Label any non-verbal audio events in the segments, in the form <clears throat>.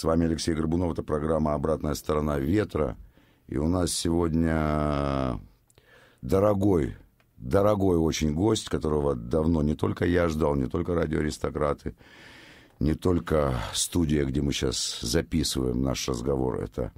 С вами Алексей Горбунов, это программа «Обратная сторона ветра». И у нас сегодня дорогой, дорогой очень гость, которого давно не только я ждал, не только радиоаристократы, не только студия, где мы сейчас записываем наш разговор, это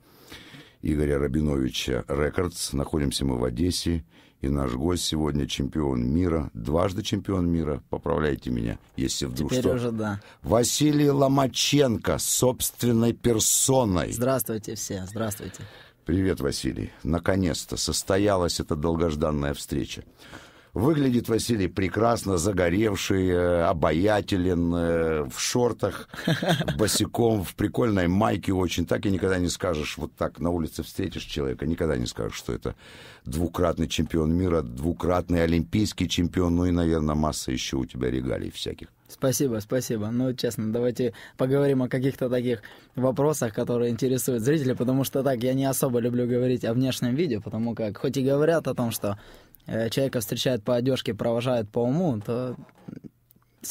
Игоря Рабиновича Рекордс. Находимся мы в Одессе. И наш гость сегодня чемпион мира, дважды чемпион мира, поправляйте меня, если вдруг Теперь что. уже да. Василий Ломаченко, собственной персоной. Здравствуйте все, здравствуйте. Привет, Василий. Наконец-то состоялась эта долгожданная встреча. Выглядит Василий прекрасно, загоревший, э, обаятелен, э, в шортах, <laughs> босиком, в прикольной майке очень. Так и никогда не скажешь, вот так на улице встретишь человека, никогда не скажешь, что это двукратный чемпион мира, двукратный олимпийский чемпион, ну и, наверное, масса еще у тебя регалий всяких. Спасибо, спасибо. Ну, честно, давайте поговорим о каких-то таких вопросах, которые интересуют зрителей, потому что так, я не особо люблю говорить о внешнем виде, потому как, хоть и говорят о том, что Э, человека встречают по одежке, провожают по уму, то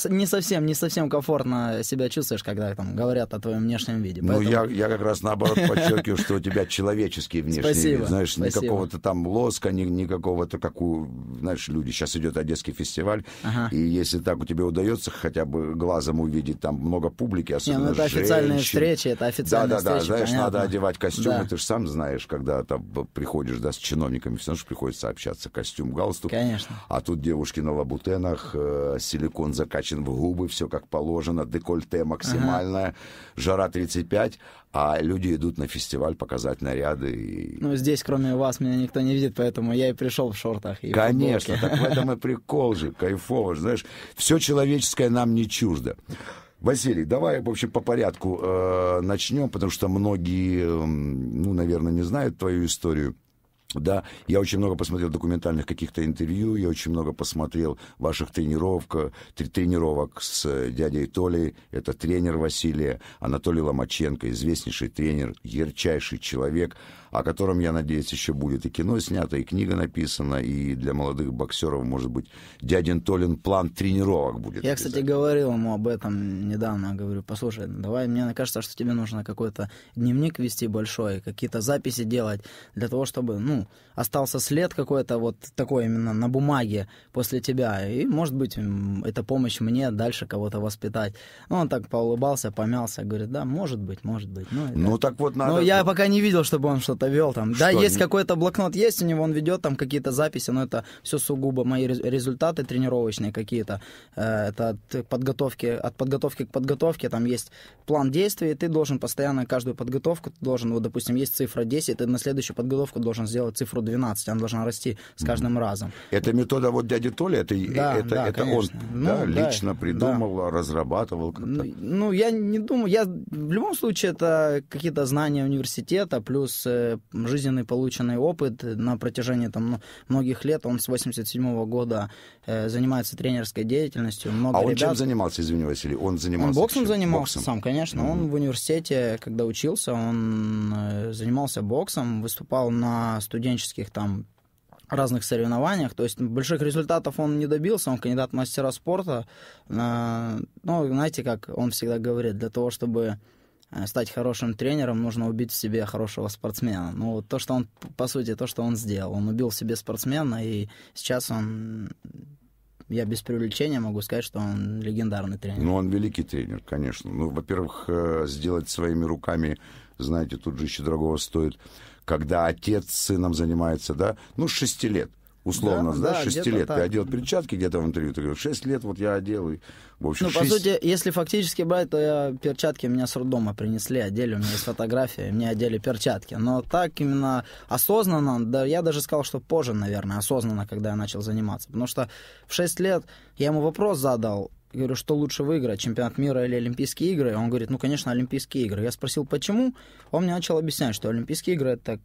не совсем, не совсем комфортно себя чувствуешь, когда там говорят о твоем внешнем виде. Поэтому... Ну, я, я как раз наоборот подчеркиваю, что у тебя человеческий внешний спасибо, вид. Знаешь, спасибо. никакого-то там лоска, ни, никакого-то, как у, знаешь, люди. Сейчас идет Одесский фестиваль, ага. и если так у тебя удается хотя бы глазом увидеть там много публики, особенно Не, ну это женщин. официальные встречи, это официальные встречи. Да-да-да, знаешь, понятно. надо одевать костюм, да. ты же сам знаешь, когда там приходишь, да, с чиновниками, все равно приходится общаться, костюм, галстук. Конечно. А тут девушки на лабутенах, э, силикон закачан накачан в губы, все как положено, декольте максимальное, ага. жара 35, а люди идут на фестиваль показать наряды. И... Ну, здесь, кроме вас, меня никто не видит, поэтому я и пришел в шортах. И Конечно, в так в этом и <laughs> прикол же, кайфово же, знаешь, все человеческое нам не чуждо. Василий, давай, в общем, по порядку э, начнем, потому что многие, ну, наверное, не знают твою историю. Да, я очень много посмотрел документальных каких-то интервью, я очень много посмотрел ваших тренировок, тренировок с э, дядей Толей, это тренер Василия, Анатолий Ломаченко, известнейший тренер, ярчайший человек, о котором, я надеюсь, еще будет и кино снято, и книга написана, и для молодых боксеров, может быть, дядин Толин план тренировок будет. Я, кстати, говорил ему об этом недавно, говорю, послушай, давай, мне кажется, что тебе нужно какой-то дневник вести большой, какие-то записи делать, для того, чтобы, ну, остался след какой-то вот такой именно на бумаге после тебя, и, может быть, это помощь мне дальше кого-то воспитать. Ну, он так поулыбался, помялся, говорит, да, может быть, может быть. Ну, ну так вот ну, надо... Но я пока не видел, чтобы он что-то то вел там. Что? Да, есть какой-то блокнот, есть у него, он ведет там какие-то записи, но это все сугубо мои результаты тренировочные какие-то. Э, это от подготовки, от подготовки к подготовке, там есть план действий, и ты должен постоянно каждую подготовку, ты должен, вот, допустим, есть цифра 10, ты на следующую подготовку должен сделать цифру 12, она должна расти с каждым mm разом. Это метода вот дяди Толи, это, да, это, да, это он ну, да, да, лично придумал, да. разрабатывал Ну, ну, я не думаю, я в любом случае это какие-то знания университета, плюс э, Э, жизненный полученный опыт на протяжении там, многих лет. Он с 87 -го года э, занимается тренерской деятельностью. Много а он ребят... чем занимался, извини, Василий? Он занимался он боксом чем? занимался боксом. сам, конечно. Mm-hmm. Он в университете, когда учился, он э, занимался боксом, выступал на студенческих там разных соревнованиях. То есть больших результатов он не добился, он кандидат мастера спорта. но ну, знаете, как он всегда говорит, для того, чтобы Э, стать хорошим тренером, нужно убить в себе хорошего спортсмена. Ну, то, что он, по сути, то, что он сделал. Он убил в себе спортсмена, и сейчас он я без привлечения могу сказать, что он легендарный тренер. Ну, он великий тренер, конечно. Ну, во-первых, э, сделать своими руками, знаете, тут же еще дорого стоит, когда отец с сыном занимается, да, ну, с шести лет условно, да, да, да 6 лет, так. одел перчатки где-то в интервью, ты говоришь, шесть лет вот я одел, и, в общем, Ну, 6... по сути, если фактически брать, то я перчатки меня с роддома принесли, одели, у меня есть фотография, мне одели перчатки, но так именно осознанно, да, я даже сказал, что позже, наверное, осознанно, когда я начал заниматься, потому что в шесть лет я ему вопрос задал, говорю, что лучше выиграть, чемпионат мира или Олимпийские игры? Он говорит, ну, конечно, Олимпийские игры. Я спросил, почему? Он мне начал объяснять, что Олимпийские игры это,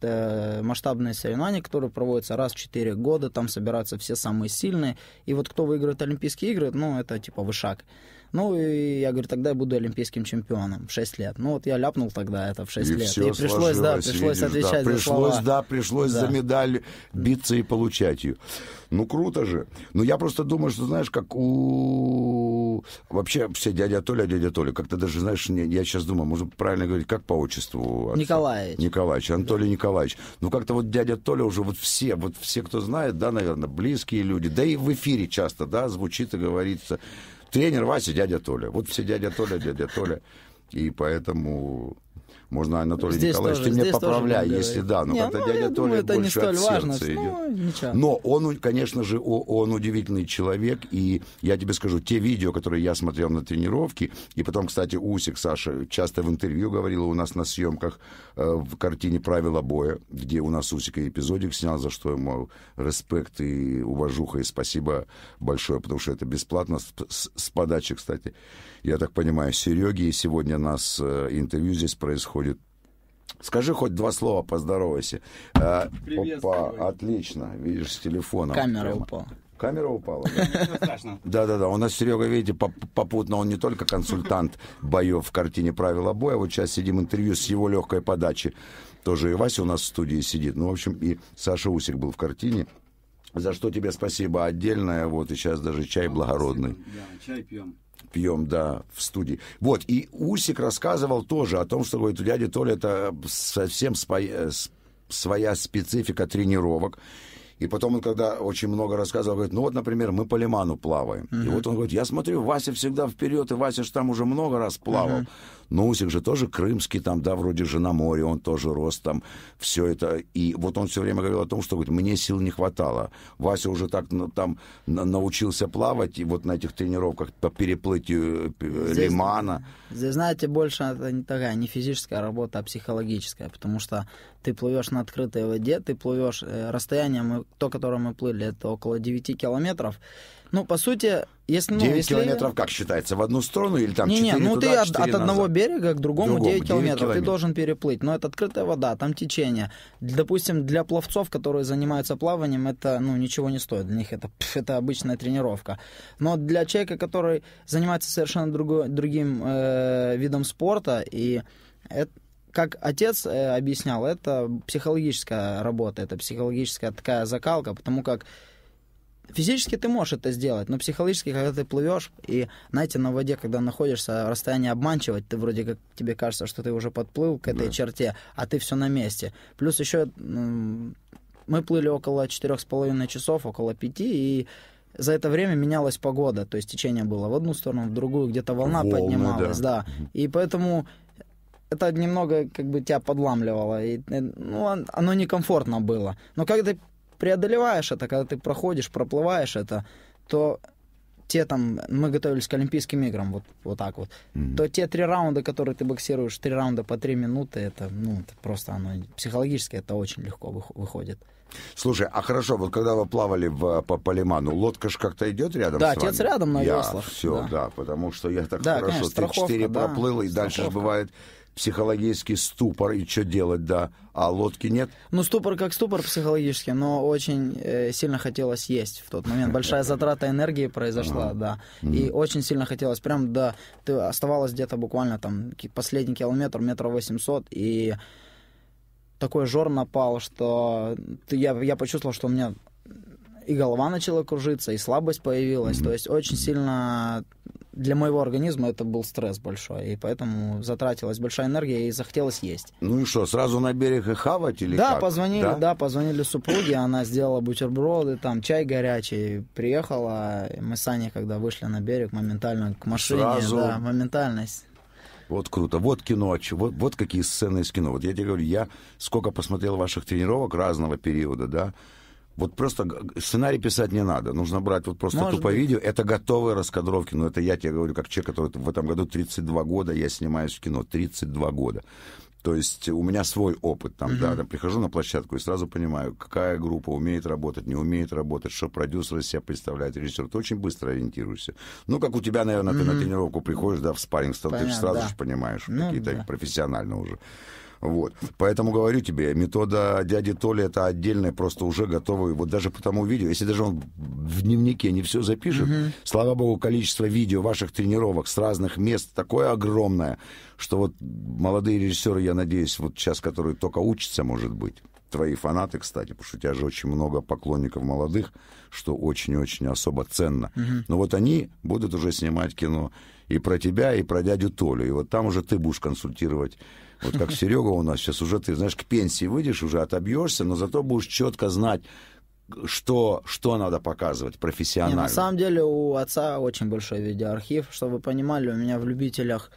это масштабные соревнования, которые проводятся раз в четыре года, там собираются все самые сильные. И вот кто выиграет Олимпийские игры, ну, это типа вышаг. Ну, и я говорю, тогда я буду олимпийским чемпионом в 6 лет. Ну, вот я ляпнул тогда это в 6 и лет. и пришлось, да, пришлось видишь, отвечать да, пришлось, слова. Да, пришлось да. за медаль биться и получать ее. Ну, круто же. Но я просто думаю, что, знаешь, как у... Вообще все дядя Толя, дядя Толя. Как-то даже, знаешь, не, я сейчас думаю, может, правильно говорить, как по отчеству? Отца? Николаевич. Николаевич, Анатолий да. Николаевич. Ну, как-то вот дядя Толя уже вот все, вот все, кто знает, да, наверное, близкие люди. Да и в эфире часто, да, звучит и говорится Тренер Вася, дядя Толя. Вот все дядя Толя, дядя Толя. И поэтому можно, Анатолий здесь Николаевич, тоже, ты мне поправляй, если да. Но ну, как-то ну, дядя Толя думаю, больше от сердца ну, идет. Но он, конечно же, он удивительный человек. И я тебе скажу, те видео, которые я смотрел на тренировке, и потом, кстати, Усик, Саша, часто в интервью говорила у нас на съемках э, в картине «Правила боя», где у нас Усик и эпизодик снял, за что ему респект и уважуха, и спасибо большое, потому что это бесплатно, с подачи, кстати я так понимаю, Сереги. И сегодня у нас э, интервью здесь происходит Скажи хоть два слова, поздоровайся. А, Привет, Опа, отлично, видишь, с телефоном. Камера прямо. упала. Камера упала. Да-да-да, у нас Серега, видите, попутно он не только консультант боев в картине «Правила боя», вот сейчас сидим интервью с его легкой подачи. Тоже и Вася у нас в студии сидит. Ну, в общем, и Саша Усик был в картине. За что тебе спасибо отдельное, вот, и сейчас даже чай благородный. Да, чай пьем пьем, да, в студии. Вот, и Усик рассказывал тоже о том, что, говорит, у дяди Толя это совсем споя... Э, своя специфика тренировок. И потом он, когда очень много рассказывал, говорит, ну вот, например, мы по лиману плаваем. Uh-huh. И вот он говорит, я смотрю, Вася всегда вперед, и Вася же там уже много раз плавал. Uh-huh. Усик же тоже крымский, там, да, вроде же на море, он тоже рос там, все это. И вот он все время говорил о том, что, говорит, мне сил не хватало. Вася уже так ну, там научился плавать, и вот на этих тренировках по переплытию э, здесь, Лимана. Здесь, знаете, больше это не такая не физическая работа, а психологическая, потому что ты плывешь на открытой воде, ты плывешь, э, расстояние, мы, то, которое мы плыли, это около 9 километров, ну, по сути, если... Ну, 9 если... километров как считается? В одну сторону или там не, 4 Не, ну туда, ты от, от одного берега к другому, другому 9, 9 километров. Ты должен переплыть. Но это открытая вода, там течение. Допустим, для пловцов, которые занимаются плаванием, это ну, ничего не стоит. Для них это, это обычная тренировка. Но для человека, который занимается совершенно друго, другим э, видом спорта, и это, как отец э, объяснял, это психологическая работа, это психологическая такая закалка, потому как Физически ты можешь это сделать, но психологически, когда ты плывешь и, знаете, на воде, когда находишься, расстояние обманчивать, ты вроде как тебе кажется, что ты уже подплыл к этой да. черте, а ты все на месте. Плюс еще мы плыли около четырех с половиной часов, около пяти, и за это время менялась погода, то есть течение было в одну сторону, в другую, где-то волна Волны, поднималась, да. да. И поэтому это немного как бы тебя подламливало, и, э, ну, оно некомфортно было. Но когда ты преодолеваешь это, когда ты проходишь, проплываешь это, то те там, мы готовились к Олимпийским играм, вот, вот так вот, mm-hmm. то те три раунда, которые ты боксируешь, три раунда по три минуты, это, ну, это просто оно, психологически это очень легко выходит. Слушай, а хорошо, вот когда вы плавали в, э, по, полиману, лодка же как-то идет рядом да, с вами? Да, отец рядом на я, Все, да. да, потому что я так да, хорошо, конечно, ты четыре да, проплыл, и страховка. дальше же бывает психологический ступор и что делать, да. А лодки нет? Ну, ступор как ступор психологически, но очень э, сильно хотелось есть в тот момент. Большая затрата энергии произошла, да. И очень сильно хотелось, прям, да, ты оставалось где-то буквально там последний километр, метр восемьсот, и такой жор напал, что я, я почувствовал, что у меня и голова начала кружиться, и слабость появилась. Mm-hmm. То есть очень сильно для моего организма это был стресс большой, и поэтому затратилась большая энергия и захотелось есть. Ну и что, сразу на берег и хавать или Да, как? позвонили, да? да, позвонили супруге, она сделала бутерброды, там чай горячий, приехала, мы с Аней, когда вышли на берег, моментально к машине, сразу... да, моментальность. Вот круто. Вот кино, вот, вот какие сцены из кино. Вот я тебе говорю, я сколько посмотрел ваших тренировок разного периода, да, вот просто сценарий писать не надо. Нужно брать вот просто Может тупо быть. видео. Это готовые раскадровки. Но ну, это я тебе говорю, как человек, который в этом году 32 года, я снимаюсь в кино. 32 года. То есть у меня свой опыт там, mm-hmm. да, прихожу на площадку и сразу понимаю, какая группа умеет работать, не умеет работать, что продюсер из себя представляет, режиссер. Ты очень быстро ориентируешься. Ну, как у тебя, наверное, mm-hmm. ты на тренировку приходишь, да, в спарринг, Понятно, ты сразу да. же понимаешь, ну, какие-то да. профессионально уже. Вот. Поэтому говорю тебе, метода дяди Толи это отдельная, просто уже готовый. Вот даже по тому видео, если даже он в дневнике не все запишет, угу. слава богу, количество видео ваших тренировок с разных мест такое огромное, что вот молодые режиссеры, я надеюсь, вот сейчас, которые только учатся, может быть, твои фанаты, кстати, потому что у тебя же очень много поклонников молодых, что очень-очень особо ценно. Угу. Но вот они будут уже снимать кино и про тебя, и про дядю Толю. И вот там уже ты будешь консультировать вот как Серега у нас сейчас уже ты, знаешь, к пенсии выйдешь, уже отобьешься, но зато будешь четко знать, что, что надо показывать профессионально. Не, на самом деле у отца очень большой видеоархив. Чтобы вы понимали, у меня в любителях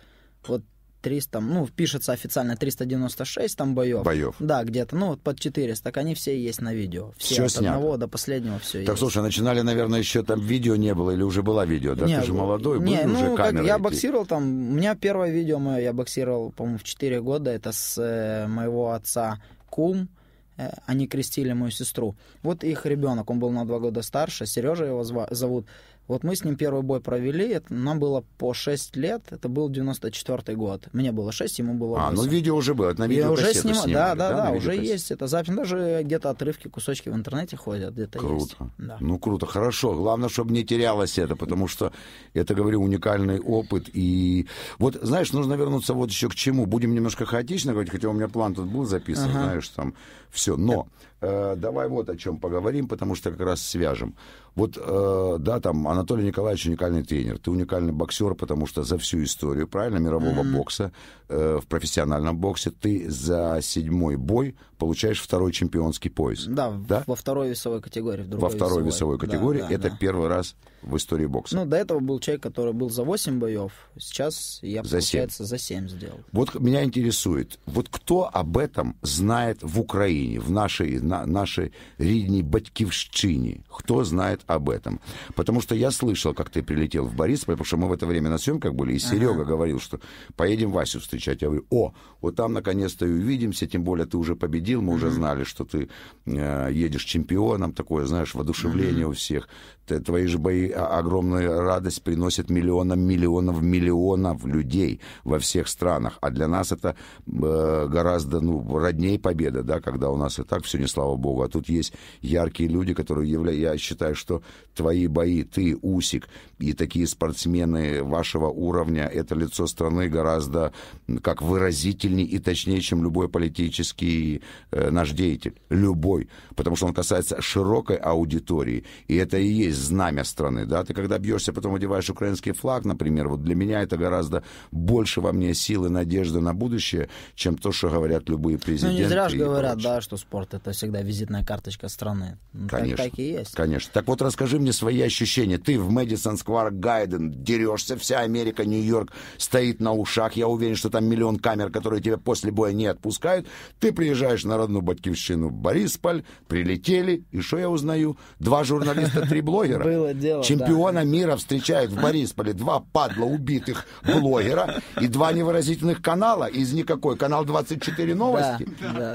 вот 300, ну, пишется официально 396 там боев. Боев. Да, где-то, ну, вот под 400, так они все есть на видео. Все, все от снято. одного до последнего все Так, есть. слушай, начинали, наверное, еще там видео не было или уже было видео, да? Не, Ты же ну, молодой, не, были ну, уже камеры. Как, я идти. боксировал там, у меня первое видео мое, я боксировал, по-моему, в 4 года, это с э, моего отца кум, э, они крестили мою сестру. Вот их ребенок, он был на два года старше, Сережа его зовут. Вот мы с ним первый бой провели, это, нам было по 6 лет, это был 94 год. Мне было 6, ему было 8. А, ну видео уже было, на видео уже снимали, снимали, да, да, да, да уже есть это запись, даже где-то отрывки, кусочки в интернете ходят, где-то Круто. Есть. Да. Ну, круто, хорошо. Главное, чтобы не терялось это, потому что, это, говорю, уникальный опыт. И вот, знаешь, нужно вернуться вот еще к чему. Будем немножко хаотично говорить, хотя у меня план тут был записан, ага. знаешь, там все. Но э, давай вот о чем поговорим, потому что как раз свяжем. Вот, э, да, там Анатолий Николаевич уникальный тренер, ты уникальный боксер, потому что за всю историю, правильно, мирового mm-hmm. бокса, э, в профессиональном боксе ты за седьмой бой получаешь второй чемпионский пояс. Да, да? во второй весовой категории. В во второй весовой, весовой категории. Да, да, Это да. первый раз в истории бокса. Ну, до этого был человек, который был за 8 боев, сейчас я, за получается, 7. за 7 сделал. Вот меня интересует, вот кто об этом знает в Украине? Україні, в нашій на, нашій рідній батьківщині. Кто знает об этом? Потому что я слышал, как ты прилетел в Борисполь, потому что мы в это время на съемках были, и Серега ага. говорил, что поедем Васю встречать. Я говорю, о, вот там наконец-то и увидимся, тем более ты уже победил, мы уже знали, что ты э, едешь чемпионом, такое, знаешь, воодушевление у всех. Э, твои же бои а, огромная радость приносят миллионам миллионов миллионов людей во всех странах. А для нас это э, гораздо ну, родней победа, да, когда у нас и так все не слава богу. А тут есть яркие люди, которые являются... Я считаю, что твои бои, ты, Усик, и такие спортсмены вашего уровня, это лицо страны гораздо как выразительнее и точнее, чем любой политический э, наш деятель. Любой. Потому что он касается широкой аудитории. И это и есть есть знамя страны, да, ты когда бьешься, потом одеваешь украинский флаг, например, вот для меня это гораздо больше во мне силы, надежды на будущее, чем то, что говорят любые президенты. Ну, не зря же говорят, прочее. да, что спорт это всегда визитная карточка страны. Ну, конечно. Так, так и есть. Конечно. Так вот, расскажи мне свои ощущения. Ты в Мэдисон Сквар Гайден дерешься, вся Америка, Нью-Йорк стоит на ушах. Я уверен, что там миллион камер, которые тебя после боя не отпускают. Ты приезжаешь на родную батькивщину Борисполь, прилетели, и что я узнаю? Два журналиста, три блога блогера. Было дело, Чемпиона да. мира встречают в Борисполе два падла убитых блогера и два невыразительных канала из никакой. Канал 24 новости.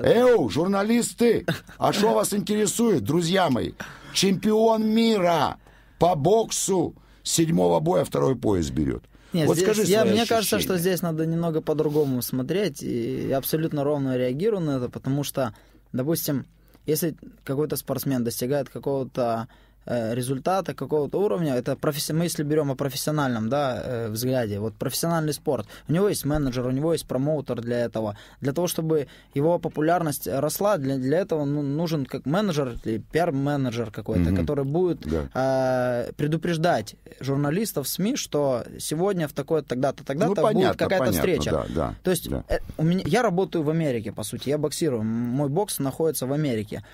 Эу, журналисты, а что вас интересует, друзья мои? Чемпион мира по боксу седьмого боя второй пояс берет. Нет, вот здесь, скажи я, мне кажется, что здесь надо немного по-другому смотреть, и я абсолютно ровно реагирую на это, потому что, допустим, если какой-то спортсмен достигает какого-то Э, результата какого-то уровня, это професси... мы если берем о профессиональном да, э, взгляде, вот профессиональный спорт, у него есть менеджер, у него есть промоутер для этого, для того, чтобы его популярность росла, для, для этого ну, нужен как менеджер или пиар-менеджер какой-то, угу. который будет да. э, предупреждать журналистов СМИ, что сегодня в такое тогда-то, тогда-то ну, понятно, будет какая-то встреча. Да, да, То есть да. Э, у меня... я работаю в Америке, по сути, я боксирую, мой бокс находится в Америке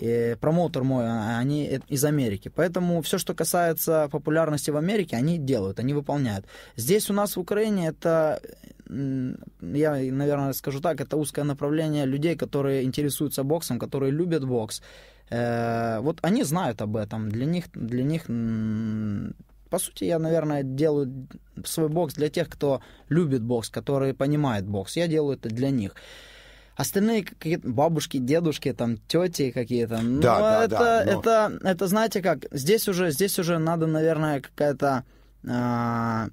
э, промоутер мой, а, они э, из Америки. Поэтому все, что касается популярности в Америке, они делают, они выполняют. Здесь у нас в Украине это, я, наверное, скажу так, это узкое направление людей, которые интересуются боксом, которые любят бокс. Э, вот они знают об этом. Для них, для них по сути, я, наверное, делаю свой бокс для тех, кто любит бокс, который понимает бокс. Я делаю это для них. Остальные какие-то бабушки, дедушки, там, тети какие-то. Ну, да, ну, да, это, да, но... Ну. это, это, знаете как, здесь уже, здесь уже надо, наверное, какая-то... Э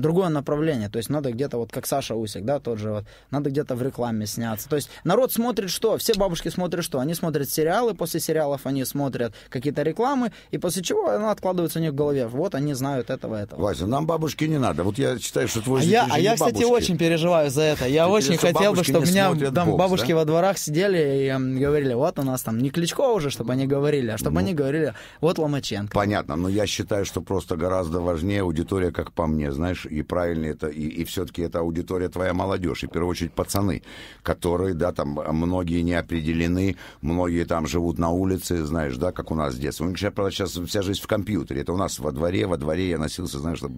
другое направление. То есть надо где-то, вот как Саша Усик, да, тот же, вот, надо где-то в рекламе сняться. То есть народ смотрит что? Все бабушки смотрят что? Они смотрят сериалы, после сериалов они смотрят какие-то рекламы, и после чего она откладывается у них в голове. Вот они знают этого, этого. Вася, нам бабушки не надо. Вот я считаю, что твой а я, а я, кстати, бабушки. очень переживаю за это. Я Ты очень хотел бы, чтобы меня там бокс, бабушки да? во дворах сидели и эм, говорили, вот у нас там не Кличко уже, чтобы они говорили, а чтобы ну, они говорили, вот Ломаченко. Понятно, но я считаю, что просто гораздо важнее аудитория, как по мне, знаешь, говоришь, и правильно это, и, и все-таки эта аудитория твоя молодежь, и в первую очередь пацаны, которые, да, там многие не определены, многие там живут на улице, знаешь, да, как у нас с детства. У них сейчас, правда, сейчас вся жизнь в компьютере. Это у нас во дворе, во дворе я носился, знаешь, там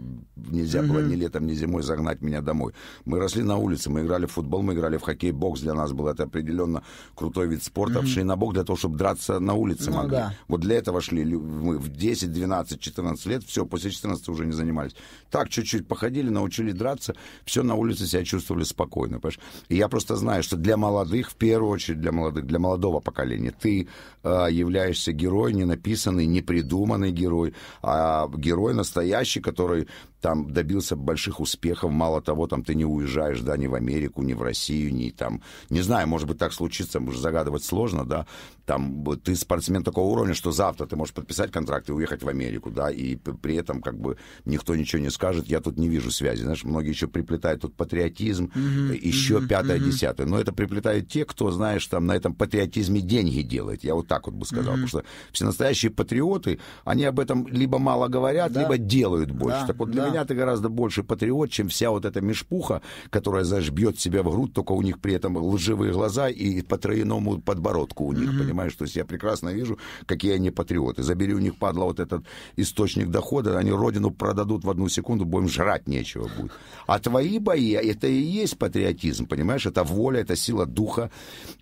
нельзя mm-hmm. было ни летом, ни зимой загнать меня домой. Мы росли на улице, мы играли в футбол, мы играли в хоккей, бокс для нас был это определенно крутой вид спорта, mm-hmm. шли на бок для того, чтобы драться на улице ну, могли. Да. Вот для этого шли мы в 10, 12, 14 лет, все, после 14 уже не занимались. Так, чуть-чуть походили, научили драться, все на улице себя чувствовали спокойно. Понимаешь? И я просто знаю, что для молодых, в первую очередь для молодых, для молодого поколения, ты э, являешься герой, не написанный, не придуманный герой, а герой настоящий, который там добился больших успехов, мало того, там ты не уезжаешь, да, ни в Америку, ни в Россию, ни там, не знаю, может быть, так случится, может загадывать сложно, да, там ты спортсмен такого уровня, что завтра ты можешь подписать контракт и уехать в Америку, да, и при этом как бы никто ничего не скажет, я тут не вижу связи, знаешь, многие еще приплетают тут патриотизм, mm-hmm, еще mm-hmm, пятое, mm-hmm. десятое, но это приплетают те, кто, знаешь, там на этом патриотизме деньги делает, я вот так вот бы сказал, mm-hmm. потому что все настоящие патриоты, они об этом либо мало говорят, да. либо делают больше, да, так вот для да меня ты гораздо больше патриот, чем вся вот эта мешпуха, которая, знаешь, бьет себя в грудь, только у них при этом лживые глаза и по трояному подбородку у них, mm-hmm. понимаешь? То есть я прекрасно вижу, какие они патриоты. Забери у них, падла, вот этот источник дохода, они родину продадут в одну секунду, будем жрать нечего будет. А твои бои, это и есть патриотизм, понимаешь? Это воля, это сила духа,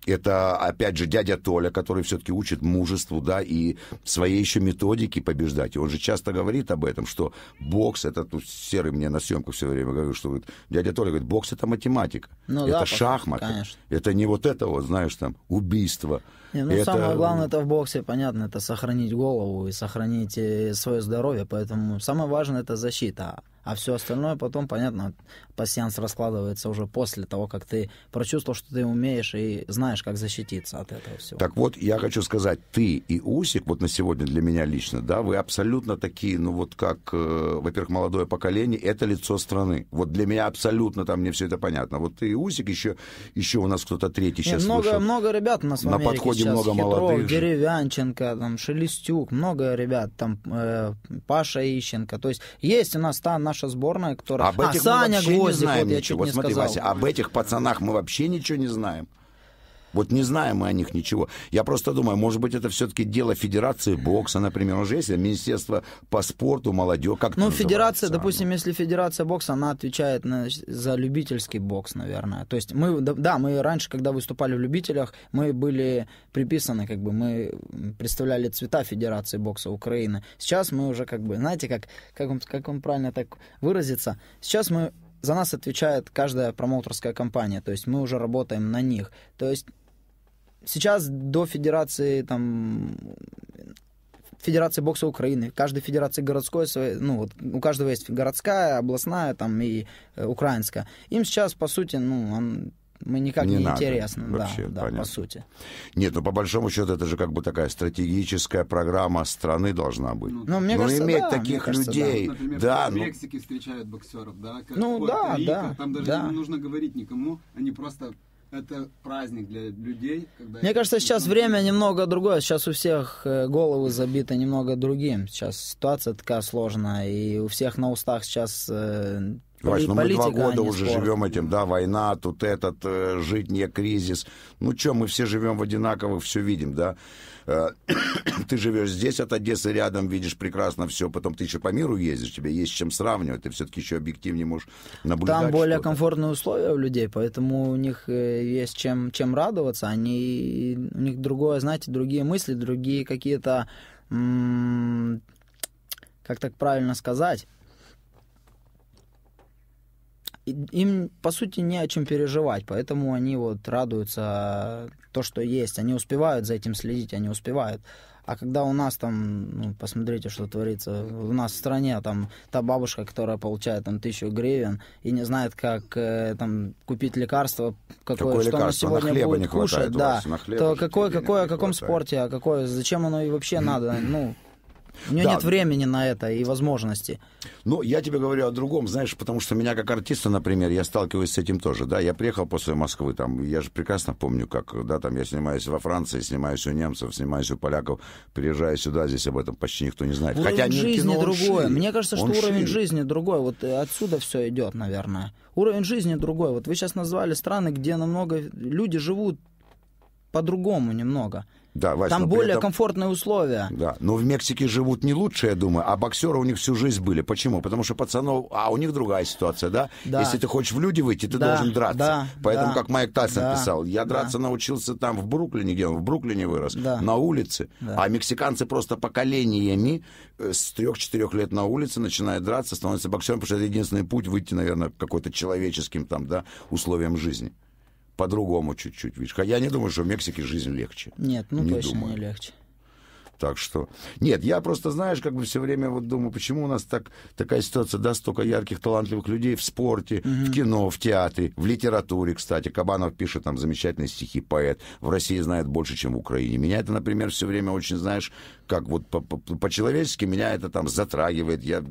это, опять же, дядя Толя, который все-таки учит мужеству, да, и своей еще методике побеждать. И он же часто говорит об этом, что бокс — это ну, Серый мне на съемку все время говорю что вот, дядя Толя говорит, бокс это математика, ну, это да, шахматы, конечно. это не вот это вот, знаешь, там, убийство. Не, ну, это... самое главное это в боксе, понятно, это сохранить голову и сохранить э, свое здоровье, поэтому самое важное это защита, а все остальное потом, понятно, пассианс раскладывается уже после того, как ты прочувствовал, что ты умеешь и знаешь, как защититься от этого всего. Так вот, я хочу сказать, ты и Усик, вот на сегодня для меня лично, да, вы абсолютно такие, ну вот как, э, во-первых, молодое поколение, это лицо страны. Вот для меня абсолютно там мне все это понятно. Вот ты и Усик, еще, еще у нас кто-то третий сейчас Нет, много, вышел. много ребят у нас в Америке На подходе сейчас. много Хитров, молодых. Деревянченко, там, Шелестюк, много ребят, там, э, Паша Ищенко. То есть есть у нас та наша сборная, которая... Об а, Саня Глухов не знаем вот, ничего. Вот смотри, сказал. Вася, об этих пацанах мы вообще ничего не знаем. Вот не знаем мы о них ничего. Я просто думаю, может быть, это все-таки дело Федерации бокса, например. Уже есть Министерство по спорту, молодежь. Как ну, Федерация, допустим, если Федерация бокса, она отвечает на, за любительский бокс, наверное. То есть мы, да, мы раньше, когда выступали в любителях, мы были приписаны, как бы, мы представляли цвета Федерации бокса Украины. Сейчас мы уже, как бы, знаете, как, как, он как он правильно так выразиться? Сейчас мы за нас отвечает каждая промоутерская компания, то есть мы уже работаем на них. То есть сейчас до федерации там Федерации бокса Украины, каждой федерации городской, ну вот у каждого есть городская, областная там и э, украинская. Им сейчас, по сути, ну, он, мы никак не, не надо. интересны, Вообще, да, да, по сути. Нет, ну по большому счету это же как бы такая стратегическая программа страны должна быть. Ну, ну мне но кажется, иметь да, таких кажется, людей, да. Например, да, в ну. Мексике ну... встречают боксеров, да, как ну, да, да, там даже да. не нужно говорить никому, они просто это праздник для людей. Когда Мне кажется, сейчас время немного другое. Сейчас у всех э, головы забиты немного другим. Сейчас ситуация такая сложная, и у всех на устах сейчас э, Вась, ну мы два а года а уже спорт. живем этим, да, война, тут этот, э, жить не кризис. Ну что, мы все живем в одинаковых, все видим, да. Э, <coughs> ты живешь здесь от Одессы рядом, видишь прекрасно все, потом ты еще по миру ездишь, тебе есть с чем сравнивать, ты все-таки еще объективнее можешь наблюдать. Там более комфортные условия у людей, поэтому у них э, есть чем, чем радоваться, они, у них другое, знаете, другие мысли, другие какие-то, как так правильно сказать, им, по сути, не о чем переживать, поэтому они вот радуются то, что есть. Они успевают за этим следить, они успевают. А когда у нас там, ну, посмотрите, что творится, у нас в стране там та бабушка, которая получает там тысячу гривен и не знает, как э, там купить лекарство, какое, какое что лекарство? она сегодня на будет не кушать, да, то какой какой о каком хватает. спорте, о а какой, зачем оно и вообще надо, <clears throat> ну, у нее да. нет времени на это и возможности. Ну, я тебе говорю о другом, знаешь, потому что меня как артиста, например, я сталкиваюсь с этим тоже, да, я приехал после Москвы, там, я же прекрасно помню, как, да, там, я снимаюсь во Франции, снимаюсь у немцев, снимаюсь у поляков, приезжаю сюда, здесь об этом почти никто не знает. Уровень Хотя жизни кино, другой. Шире. Мне кажется, что он уровень шире. жизни другой, вот э, отсюда все идет, наверное. Уровень жизни другой. Вот вы сейчас назвали страны, где намного люди живут по-другому немного. Да, Вась, Там более этом... комфортные условия. Да, но в Мексике живут не лучше, я думаю, а боксеры у них всю жизнь были. Почему? Потому что пацанов, а у них другая ситуация, да? да. Если ты хочешь в люди выйти, ты да. должен драться. Да. Поэтому, да. как Майк Тайсон да. писал, я драться да. научился там в Бруклине, где он в Бруклине вырос, да. на улице. Да. А мексиканцы просто поколениями э, с трех-четырех лет на улице начинают драться, становятся боксером, потому что это единственный путь выйти, наверное, к какой-то человеческим там, да, условиям жизни по-другому чуть-чуть видишь. Я не думаю, что в Мексике жизнь легче. Нет, ну не точно думаю. не легче. Так что... Нет, я просто, знаешь, как бы все время вот думаю, почему у нас так, такая ситуация, да, столько ярких, талантливых людей в спорте, угу. в кино, в театре, в литературе, кстати. Кабанов пишет там замечательные стихи, поэт. В России знает больше, чем в Украине. Меня это, например, все время очень, знаешь, как вот по-человечески -по -по меня это там затрагивает, я,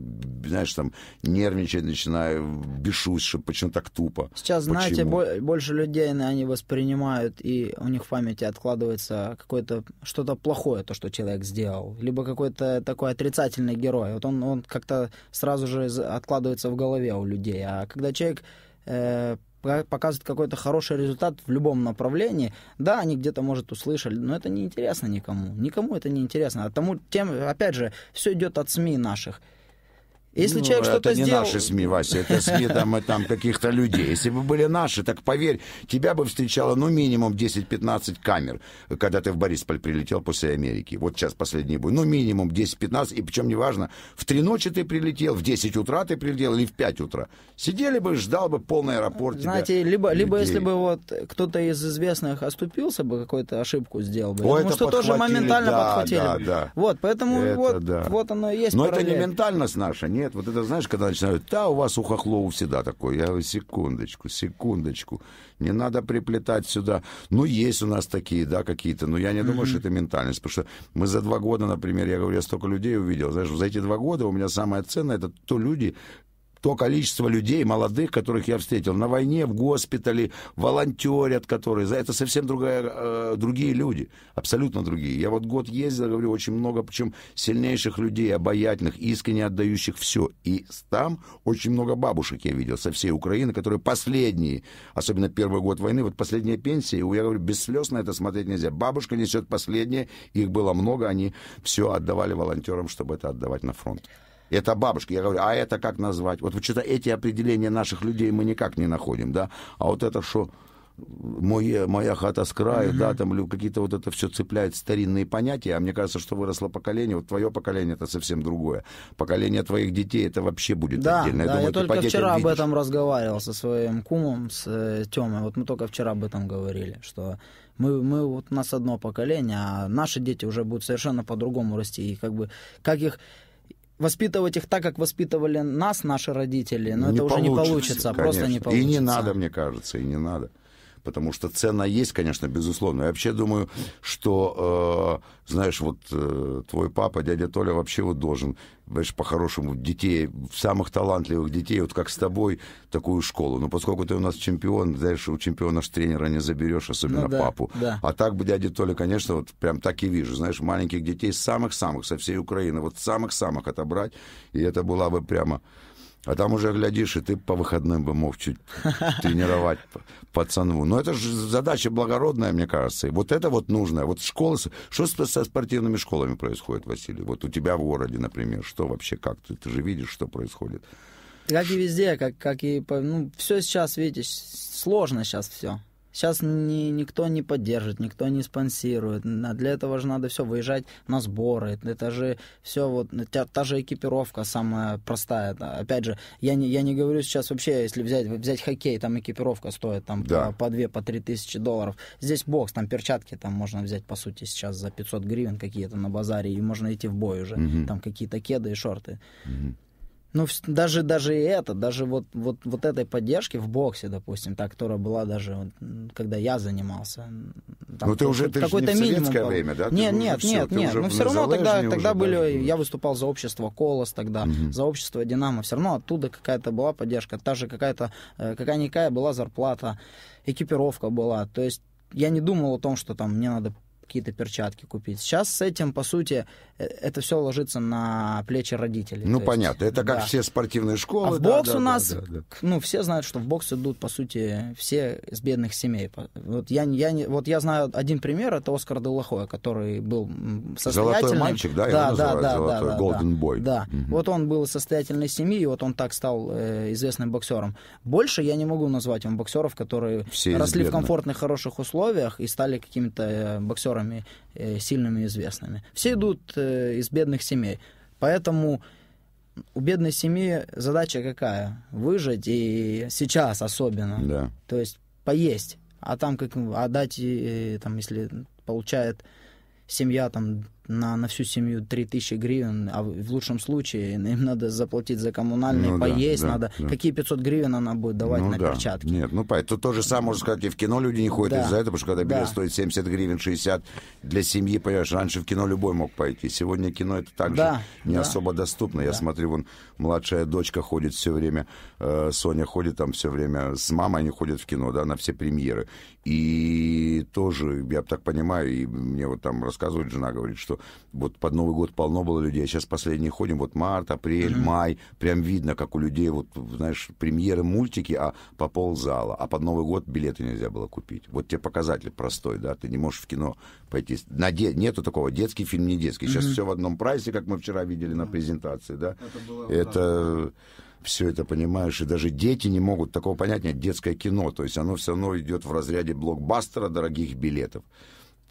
знаешь, там нервничать начинаю, бешусь, что почему так тупо. Сейчас, почему? знаете, бо больше людей они воспринимают, и у них в памяти откладывается какое-то что-то плохое, то, что человек сделал, либо какой-то такой отрицательный герой. Вот он, он как-то сразу же откладывается в голове у людей. А когда человек э показывают какой-то хороший результат в любом направлении. Да, они где-то, может, услышали, но это не интересно никому. Никому это не интересно. А тому, тем, опять же, все идет от СМИ наших. Если ну, человек что-то сделал... Это не наши СМИ, Вася, это СМИ там, там каких-то людей. Если бы были наши, так поверь, тебя бы встречало ну минимум 10-15 камер, когда ты в Борисполь прилетел после Америки. Вот сейчас последний бой. Ну минимум 10-15, и причем неважно, в три ночи ты прилетел, в 10 утра ты прилетел или в 5 утра. Сидели бы, ждал бы полный аэропорт Знаете, тебя, либо, людей. либо если бы вот кто-то из известных оступился бы, какую-то ошибку сделал бы. О, потому что тоже моментально да, подхватили да, бы. Да. Вот, поэтому это вот, да. вот оно и есть Но параллель. это не ментальность наша, не нет. Вот это, знаешь, когда начинают, да, у вас у Хохлова всегда такое. Я говорю, секундочку, секундочку. Не надо приплетать сюда. Ну, есть у нас такие, да, какие-то. Но я не думаю, mm-hmm. что это ментальность. Потому что мы за два года, например, я говорю, я столько людей увидел. Знаешь, за эти два года у меня самое ценное, это то люди, то количество людей, молодых, которых я встретил на войне, в госпитале, волонтерят, которые... За это совсем другая, э, другие люди, абсолютно другие. Я вот год ездил, говорю, очень много, причем сильнейших людей, обаятельных, искренне отдающих все. И там очень много бабушек я видел со всей Украины, которые последние, особенно первый год войны, вот последняя пенсия, и я говорю, без слез на это смотреть нельзя. Бабушка несет последнее, их было много, они все отдавали волонтерам, чтобы это отдавать на фронт это бабушка. Я говорю, а это как назвать? Вот что-то эти определения наших людей мы никак не находим, да? А вот это что? Мое, моя хата с краю, угу. да, там какие-то вот это все цепляет старинные понятия, а мне кажется, что выросло поколение, вот твое поколение это совсем другое, поколение твоих детей это вообще будет да, отдельно. Да, думаю, я только вчера видишь. об этом разговаривал со своим кумом, с э, Тёмой, вот мы только вчера об этом говорили, что мы, мы вот у нас одно поколение, а наши дети уже будут совершенно по-другому расти, и как бы, как их воспитывать их так, как воспитывали нас наши родители, но не это уже не получится, конечно. просто не получится. И не надо, мне кажется, и не надо потому что цена есть, конечно, безусловно. Я вообще думаю, что, э, знаешь, вот э, твой папа, дядя Толя, вообще вот должен, знаешь, по-хорошему, детей, самых талантливых детей, вот как с тобой, такую школу. Но поскольку ты у нас чемпион, знаешь, у чемпиона ж тренера не заберешь, особенно ну, да, папу. Да. А так бы дядя Толя, конечно, вот прям так и вижу, знаешь, маленьких детей, самых-самых, со всей Украины, вот самых-самых отобрать, и это была бы прямо а там уже, глядишь, и ты по выходным бы мог чуть тренировать пацанву. Но это же задача благородная, мне кажется. И вот это вот нужное. Вот школы... Что со спортивными школами происходит, Василий? Вот у тебя в городе, например, что вообще, как ты? Ты же видишь, что происходит. Как и везде, как, как и... Ну, все сейчас, видишь, сложно сейчас все. Сейчас ни, никто не поддержит, никто не спонсирует. Для этого же надо все выезжать на сборы. Это же все вот ну, та, та же экипировка самая простая. Да. Опять же, я не, я не говорю сейчас вообще, если взять, взять хоккей, там экипировка стоит там да. по, по 2, по 3 тысячи долларов. Здесь бокс, там перчатки там можно взять, по сути, сейчас за 500 гривен какие-то на базаре, и можно идти в бой уже. Угу. Там какие-то кеды и шорты. Угу. Ну, даже, даже и это, даже вот, вот, вот этой поддержки в боксе, допустим, та, которая была даже, вот, когда я занимался. Там, ну, ты уже ты какой-то не в минимум, время, да? Нет, ты нет, все, нет, ну, нет. Но все равно тогда, тогда были, даже... Ну. я выступал за общество «Колос» тогда, угу. за общество «Динамо». Все равно оттуда какая-то была поддержка, та же какая-то, э, какая-никакая была зарплата, экипировка была. То есть я не думал о том, что там мне надо какие-то перчатки купить. Сейчас с этим, по сути, э, это все ложится на плечи родителей. Ну, понятно. Есть, это как да. все спортивные школы. А в бокс да, у да, нас, да, да, ну, все знают, что в бокс идут, по сути, все из бедных семей. Вот я, я, вот я знаю один пример, это Оскар Делахоя, который был состоятельным. Золотой мальчик, да, да, его да, да, золотой, да, Golden да, Boy. Да, угу. вот он был из состоятельной семьи, и вот он так стал э, известным боксером. Больше я не могу назвать вам боксеров, которые все росли в комфортных, хороших условиях и стали какими-то э, боксерами актерами э, сильными и известными. Все идут э, из бедных семей. Поэтому у бедной семьи задача какая? Выжить, и сейчас особенно. Да. То есть поесть. А там как отдать, а и, э, там, если получает семья там на, на всю семью 3000 гривен, а в лучшем случае <laughs> им надо заплатить за коммунальные, ну, поесть да, надо. Да. Какие 500 гривен она будет давать ну, на да. перчатки? Нет, ну это то же самое, можно сказать, и в кино люди не ходят да. из-за этого, потому что когда билет да. стоит 70 гривен, 60 для семьи, понимаешь, раньше в кино любой мог пойти. Сегодня кино это также да, не да. особо доступно. Да. Я смотрю, вон младшая дочка ходит все время, э, Соня ходит там все время с мамой, они ходят в кино, да, на все премьеры. И тоже, я так понимаю, и мне вот там рассказывает жена, говорит, что что вот под Новый год полно было людей, а сейчас последние ходим, вот март, апрель, mm-hmm. май, прям видно, как у людей, вот, знаешь, премьеры мультики, а по ползала, а под Новый год билеты нельзя было купить. Вот тебе показатель простой, да, ты не можешь в кино пойти. На де... Нету такого, детский фильм не детский. Сейчас mm-hmm. все в одном прайсе, как мы вчера видели mm-hmm. на презентации, да. Это, было, это... все это понимаешь, и даже дети не могут такого понять, нет, детское кино, то есть оно все равно идет в разряде блокбастера дорогих билетов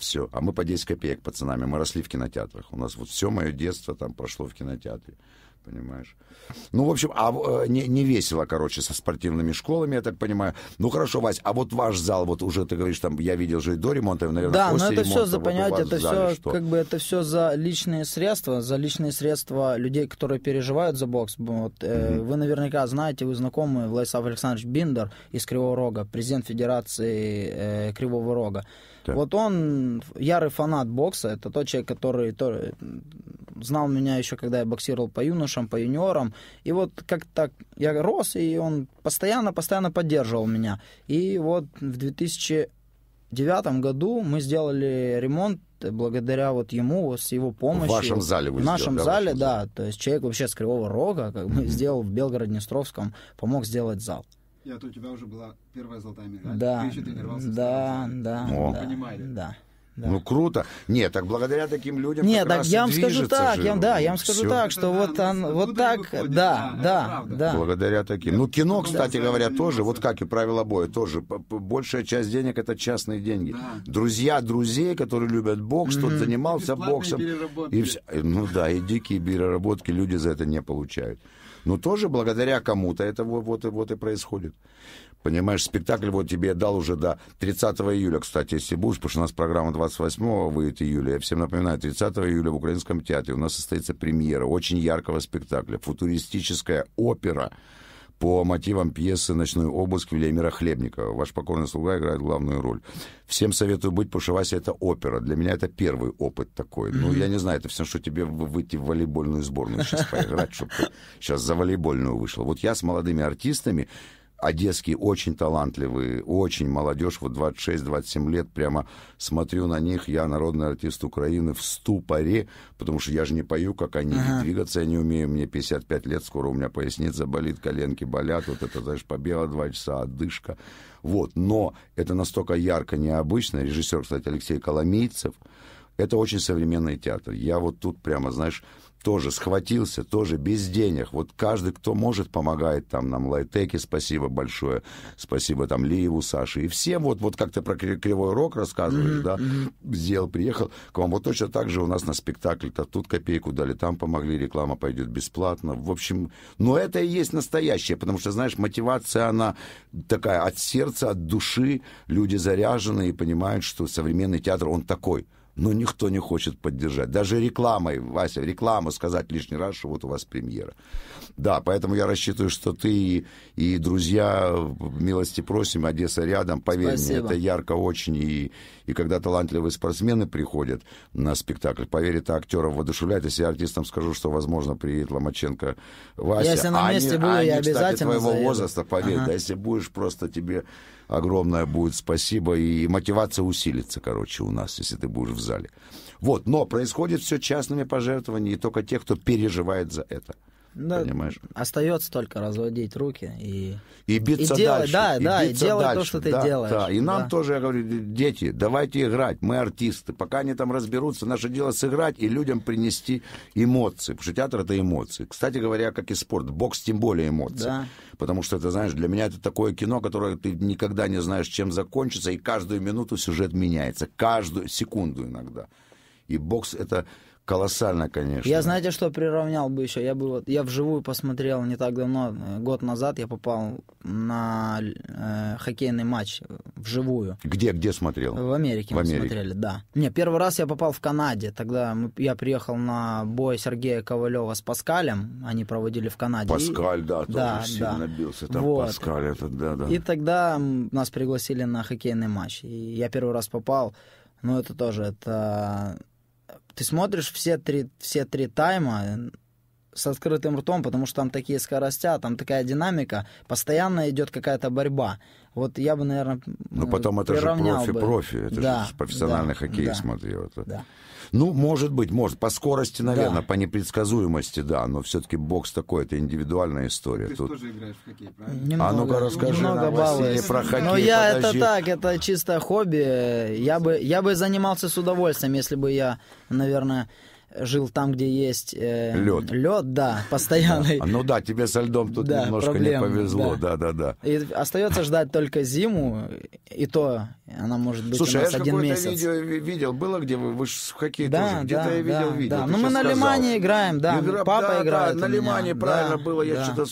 все. А мы по 10 копеек пацанами, мы росли в кинотеатрах. У нас вот все мое детство там прошло в кинотеатре, понимаешь? Ну, в общем, а э, не, не весело, короче, со спортивными школами, я так понимаю. Ну, хорошо, Вась, а вот ваш зал, вот уже ты говоришь, там, я видел же и до ремонта, наверное, Да, после но это ремонта, все, за, вот понимаете, это все, что? как бы, это все за личные средства, за личные средства людей, которые переживают за бокс. Вот, mm -hmm. Вы наверняка знаете, вы знакомы, Владислав Александрович Биндер из Кривого Рога, президент Федерации э, Кривого Рога. Да. Вот он ярый фанат бокса, это тот человек, который то, знал меня еще, когда я боксировал по юношам, по юниорам. И вот как так я рос, и он постоянно-постоянно поддерживал меня. И вот в 2009 году мы сделали ремонт благодаря вот ему, с его помощью. В вашем зале вы В нашем сделали, зале, да. Зале. То есть человек вообще с Кривого Рога, как бы, сделал в Белгород-Днестровском, помог сделать зал. И это у тебя уже была первая золотая медаль. Да. Ты еще тренировался. Да, да. О. Ну, да, Понимали. Да. Да. Ну круто. Нет, так благодаря таким людям. Нет, так я вам скажу так, я, да, ну, я вам скажу Все. так, что да, вот ну, он, вот так, выходит, да, да, да, да. Благодаря таким. Ну кино, кстати да, говоря, тоже, вот как и правило боя, тоже большая часть денег это частные деньги. Да. Друзья друзей, которые любят бокс, mm тот занимался боксом. И все, ну да, и дикие переработки люди за это не получают. Но тоже благодаря кому-то это вот, вот, вот и происходит. Понимаешь, спектакль вот тебе я дал уже до 30 июля, кстати, если будешь, потому что у нас программа 28 выйдет июля. Я всем напоминаю, 30 июля в Украинском театре у нас состоится премьера очень яркого спектакля, футуристическая опера по мотивам пьесы «Ночной обыск» Велимира Хлебникова. Ваш покорный слуга играет главную роль. Всем советую быть, потому что Вася это опера. Для меня это первый опыт такой. Ну, я не знаю, это все, что тебе выйти в волейбольную сборную сейчас поиграть, чтобы сейчас за волейбольную вышло. Вот я с молодыми артистами, Одесские очень талантливые, очень молодежь, вот 26-27 лет, прямо смотрю на них, я народный артист Украины в ступоре, потому что я же не пою, как они, ага. двигаться я не умею, мне 55 лет, скоро у меня поясница болит, коленки болят, вот это, знаешь, побега два часа, отдышка, вот, но это настолько ярко, необычно, режиссер, кстати, Алексей Коломейцев, это очень современный театр. Я вот тут прямо, знаешь, тоже схватился, тоже без денег. Вот каждый, кто может, помогает там нам Лайтеки, спасибо большое, спасибо там Лиеву, Саше и всем. Вот, вот как ты про Кривой рок рассказываешь, mm-hmm. да, сделал, приехал к вам. Вот точно так же у нас на спектакль-то тут копейку дали, там помогли, реклама пойдет бесплатно. В общем, но это и есть настоящее, потому что, знаешь, мотивация, она такая от сердца, от души. Люди заряжены и понимают, что современный театр, он такой – но никто не хочет поддержать. Даже рекламой, Вася, реклама сказать лишний раз, что вот у вас премьера. Да, поэтому я рассчитываю, что ты и, и друзья, милости просим, Одесса рядом, поверь Спасибо. мне, это ярко очень. И, и когда талантливые спортсмены приходят на спектакль, поверь, это актеров воодушевляет. Если я артистам скажу, что, возможно, приедет Ломаченко Вася. Если на месте они, буду, они, я кстати, обязательно твоего заеду. возраста, поверь, ага. да, если будешь, просто тебе огромное будет спасибо, и мотивация усилится, короче, у нас, если ты будешь в зале. Вот, но происходит все частными пожертвованиями, и только те, кто переживает за это. Да, ну, понимаешь? Остается только разводить руки и, и биться и дел... дальше. Да, и да, биться и делать дальше, то, что ты да, делаешь. Да. И нам да. тоже, я говорю, дети, давайте играть, мы артисты. Пока они там разберутся, наше дело сыграть и людям принести эмоции. Потому что театр — это эмоции. Кстати говоря, как и спорт, бокс тем более эмоции. Да. Потому что, ты знаешь, для меня это такое кино, которое ты никогда не знаешь, чем закончится, и каждую минуту сюжет меняется, каждую секунду иногда. И бокс — это Колоссально, конечно. Я знаете, что приравнял бы еще? Я бы вот, я вживую посмотрел не так давно, э, год назад я попал на э, хоккейный матч э, вживую. Где, где смотрел? В Америке в мы Америке. смотрели, да. Не, первый раз я попал в Канаде. Тогда мы, я приехал на бой Сергея Ковалева с Паскалем. Они проводили в Канаде. Паскаль, да, тоже да, сильно да. бился. Там вот. Паскаль этот, да, да. И тогда нас пригласили на хоккейный матч. И я первый раз попал. Ну, это тоже, это ты смотришь все три, все три тайма, с открытым ртом, потому что там такие скоростя, там такая динамика, постоянно идет какая-то борьба. Вот я бы, наверное, Ну, потом это же профи-профи, профи. это да, же профессиональный да, хоккей, да, смотри. Вот. Да. Ну, может быть, может. По скорости, наверное, да. по непредсказуемости, да, но все-таки бокс такой, это индивидуальная история. Ты Тут... тоже играешь в хоккей, правильно? Немного, а ну-ка расскажи немного нам, Василий, про ну, хоккей, Но я подожди. это так, это чисто хобби. Я бы, я бы занимался с удовольствием, если бы я, наверное жил там, где есть э, лед. Лед, да, постоянный. Да. Ну да, тебе со льдом тут да, немножко проблем, не повезло, да. да, да, да. И остается ждать только зиму, и то она может быть Слушай, у а нас я один месяц. Слушай, видео видел, было где вы, вы в хоккей да, тоже, где-то да, я видел да, видео. Да. Ну мы на сказал. Лимане играем, да, Игра... папа да, играет да, на Лимане, правильно да, было, я что-то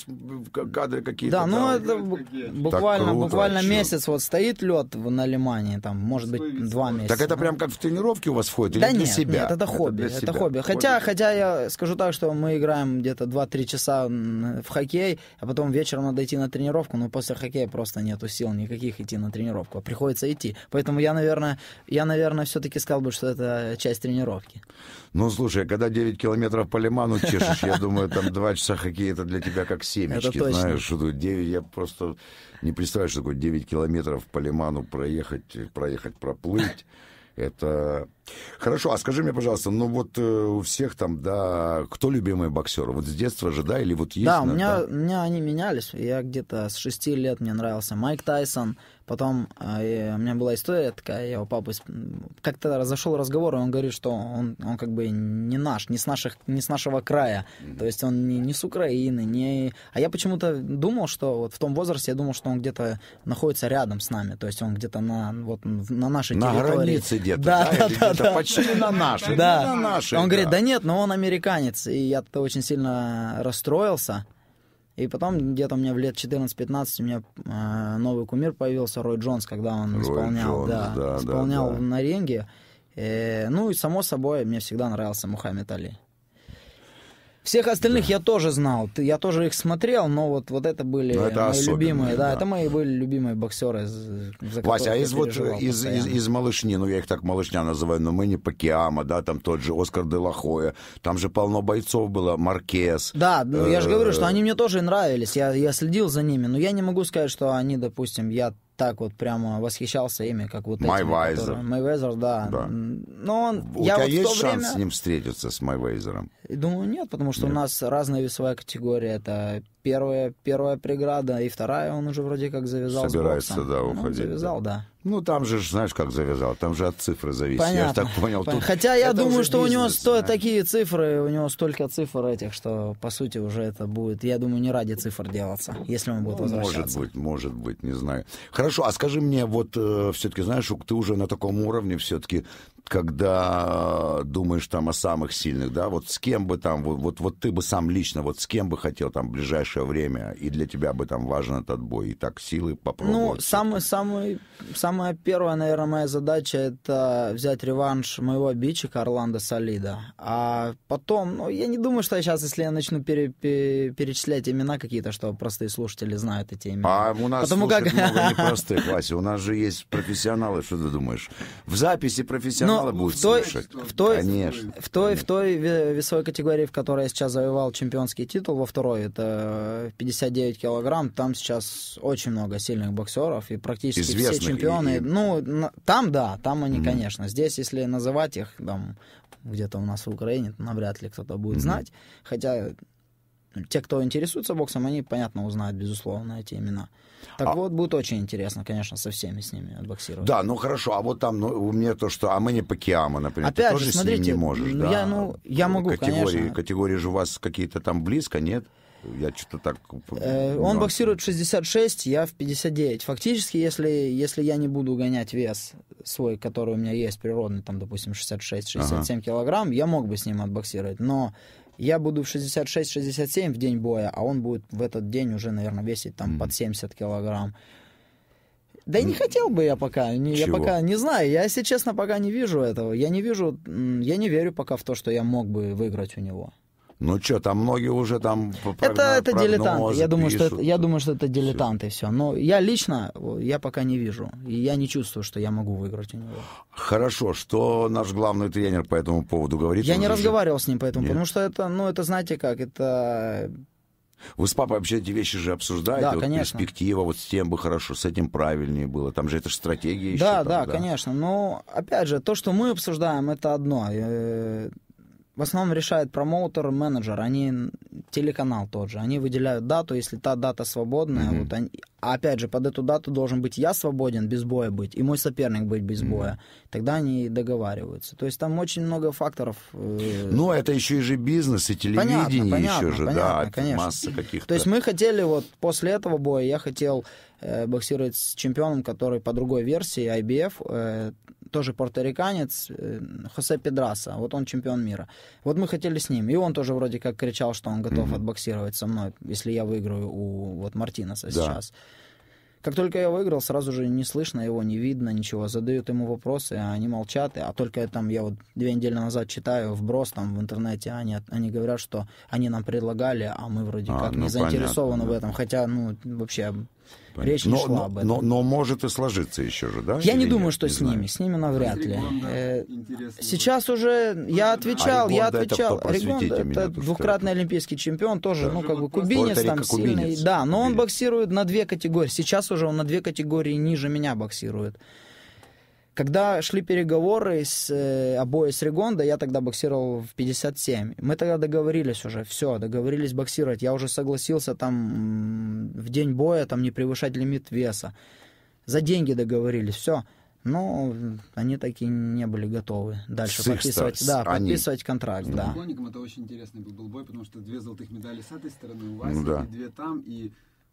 кадры какие-то. Да, ну это буквально, круто, буквально вообще. месяц вот стоит лед на Лимане, там, может быть, два месяца. Так это прям как в тренировке у вас входит? Да нет, себя? нет, это хобби, это хобби хобби. Хотя, хобби. хотя я скажу так, что мы играем где-то 2-3 часа в хоккей, а потом вечером надо идти на тренировку, но после хоккея просто нету сил никаких идти на тренировку, а приходится идти. Поэтому я, наверное, я, наверное, все-таки сказал бы, что это часть тренировки. Ну, слушай, когда 9 километров по лиману чешешь, я думаю, там 2 часа хоккея это для тебя как семечки, знаешь, что тут 9, я просто не представляю, что такое 9 километров по лиману проехать, проехать, проплыть. Это хорошо. А скажи мне, пожалуйста, ну вот э, у всех там, да, кто любимый боксер? Вот с детства же, да, или вот есть? Да, у меня, да? у меня они менялись. Я где-то с шести лет мне нравился Майк Тайсон, Потом э, у меня была история такая, я у папы как-то разошел разговор, и он говорит, что он, он как бы не наш, не с, наших, не с нашего края. Mm-hmm. То есть он не, не с Украины, не... А я почему-то думал, что вот в том возрасте я думал, что он где-то находится рядом с нами. То есть он где-то на, вот, на нашей на территории. На границе где-то, да? да, да, да, где да. Почти на нашей. Да. На нашей, он да. говорит, да нет, но он американец. И я-то очень сильно расстроился. И потом где-то у меня в лет 14-15 у меня э, новый кумир появился, Рой Джонс, когда он Рой исполнял, Джонс, да, да, исполнял да, да. на ринге. Э, ну и, само собой, мне всегда нравился Мухаммед Али. Всех остальных да. я тоже знал, я тоже их смотрел, но вот, вот это были но это мои любимые, да, да, это мои были любимые боксеры. За Вася, а из, вот, из, из, из малышни, ну я их так малышня называю, но мы не Пакиама, да, там тот же Оскар Делахоя, там же полно бойцов было, Маркес. Да, ну, я же говорю, что э, они мне тоже нравились, я, я следил за ними, но я не могу сказать, что они, допустим, я так вот прямо восхищался ими, как вот Майвайзер. Майвайзер, да. да. Но он, у я тебя вот есть шанс время... с ним встретиться, с Майвайзером? Думаю, нет, потому что нет. у нас разная весовая категория. Это первая, первая преграда, и вторая он уже вроде как завязал Собирается, да, ну, уходить. Он завязал, да. Ну, там же, знаешь, как завязал, там же от цифры зависит. Понятно. Я так понял. Тут... Хотя я это думаю, что бизнес, у него стоят да? такие цифры, у него столько цифр этих, что, по сути, уже это будет, я думаю, не ради цифр делаться, если он будет ну, возвращаться. Может быть, может быть, не знаю. Хорошо, а скажи мне, вот э, все-таки, знаешь, ты уже на таком уровне все-таки, когда э, думаешь там о самых сильных, да, вот с кем бы там, вот, вот ты бы сам лично, вот с кем бы хотел там в ближайшее время, и для тебя бы там важен этот бой, и так силы попробовать? Ну, самый, самый, самая первая, наверное, моя задача — это взять реванш моего обидчика Орландо Солида, а потом, ну, я не думаю, что я сейчас, если я начну пере, пере, перечислять имена какие-то, что простые слушатели знают эти имена. А у нас Потому как... много непростых, Вася, у нас же есть профессионалы, что ты думаешь? В записи профессионалы но будет в той, слушать. В той, конечно. В той, в той весовой категории, в которой я сейчас завоевал чемпионский титул, во второй, это 59 э, килограмм, там сейчас очень много сильных боксеров, и практически Известных, все чемпионы. И, и... Ну, там, да, там они, mm конечно. Здесь, если называть их, там, где-то у нас в Украине, навряд ли кто-то будет mm знать. Хотя те, кто интересуется боксом, они, понятно, узнают, безусловно, эти имена. Так а... вот, будет очень интересно, конечно, со всеми с ними отбоксировать. Да, ну хорошо, а вот там, ну, у меня то, что а мы не Пакиама, например, Опять ты же, тоже смотрите, с ним не можешь, ну, да? Я, ну, я ну, могу, категории, конечно. Категории же у вас какие-то там близко, нет? Я что-то так... Э, он Но... Ну, боксирует в 66, я в 59. Фактически, если, если я не буду гонять вес свой, который у меня есть природный, там, допустим, 66-67 ага. килограмм, я мог бы с ним отбоксировать. Но я буду в 66-67 в день боя, а он будет в этот день уже, наверное, весить там mm. под 70 килограмм. Да и не хотел бы я пока. Не, я пока не знаю. Я, если честно, пока не вижу этого. Я не вижу, я не верю пока в то, что я мог бы выиграть у него. Ну что, там многие уже там Это, это дилетанты. Я думаю, что это, я думаю, что это дилетанты все. Но я лично, я пока не вижу. И я не чувствую, что я могу выиграть у него. Хорошо. Что наш главный тренер по этому поводу говорит? Я не же... разговаривал с ним по этому, Нет. потому что это, ну, это знаете как, это вы с папой вообще эти вещи же обсуждаете, да, вот конечно. перспектива, вот с тем бы хорошо, с этим правильнее было, там же это же стратегия еще. Да, там, да, да, конечно, но опять же, то, что мы обсуждаем, это одно, э, в основном решает промоутер, менеджер, они телеканал тот же, они выделяют дату, если та дата свободная, mm-hmm. вот они, а опять же под эту дату должен быть я свободен без боя быть и мой соперник быть без mm-hmm. боя, тогда они договариваются. То есть там очень много факторов. Э, ну это еще и же бизнес и телевидение понятно, понятно, еще же, понятно, да, конечно. масса каких-то. То есть мы хотели вот после этого боя я хотел э, боксировать с чемпионом, который по другой версии IBF. Э, тоже порториканец, э, Хосе Педраса, вот он чемпион мира. Вот мы хотели с ним, и он тоже вроде как кричал, что он готов mm-hmm. отбоксировать со мной, если я выиграю у вот Мартинеса да. сейчас. Как только я выиграл, сразу же не слышно его, не видно ничего. Задают ему вопросы, а они молчат. А только там я вот две недели назад читаю вброс там в интернете, они, они говорят, что они нам предлагали, а мы вроде а, как ну, не заинтересованы понятно, в этом. Хотя, ну, вообще Понятно. Речь но, шла но, об этом. Но, но может и сложиться еще же, да? Я не думаю, нет? что не с знаю. ними. С ними навряд ли. Э, сейчас уже я а отвечал, я отвечал. Это двукратный олимпийский чемпион, тоже, ну, как бы кубинец там сильный. Да, но он боксирует на две категории. Сейчас уже он на две категории ниже меня боксирует. Когда шли переговоры с э, обои с Регонда, я тогда боксировал в 57. Мы тогда договорились уже, все, договорились боксировать. Я уже согласился там в день боя там не превышать лимит веса. За деньги договорились, все. Но они такие не были готовы дальше Сих подписывать, стас, да, они... подписывать контракт. Ну, да. это очень интересный был, был бой, потому что две золотых медали с этой стороны у вас, ну, да. и две там, и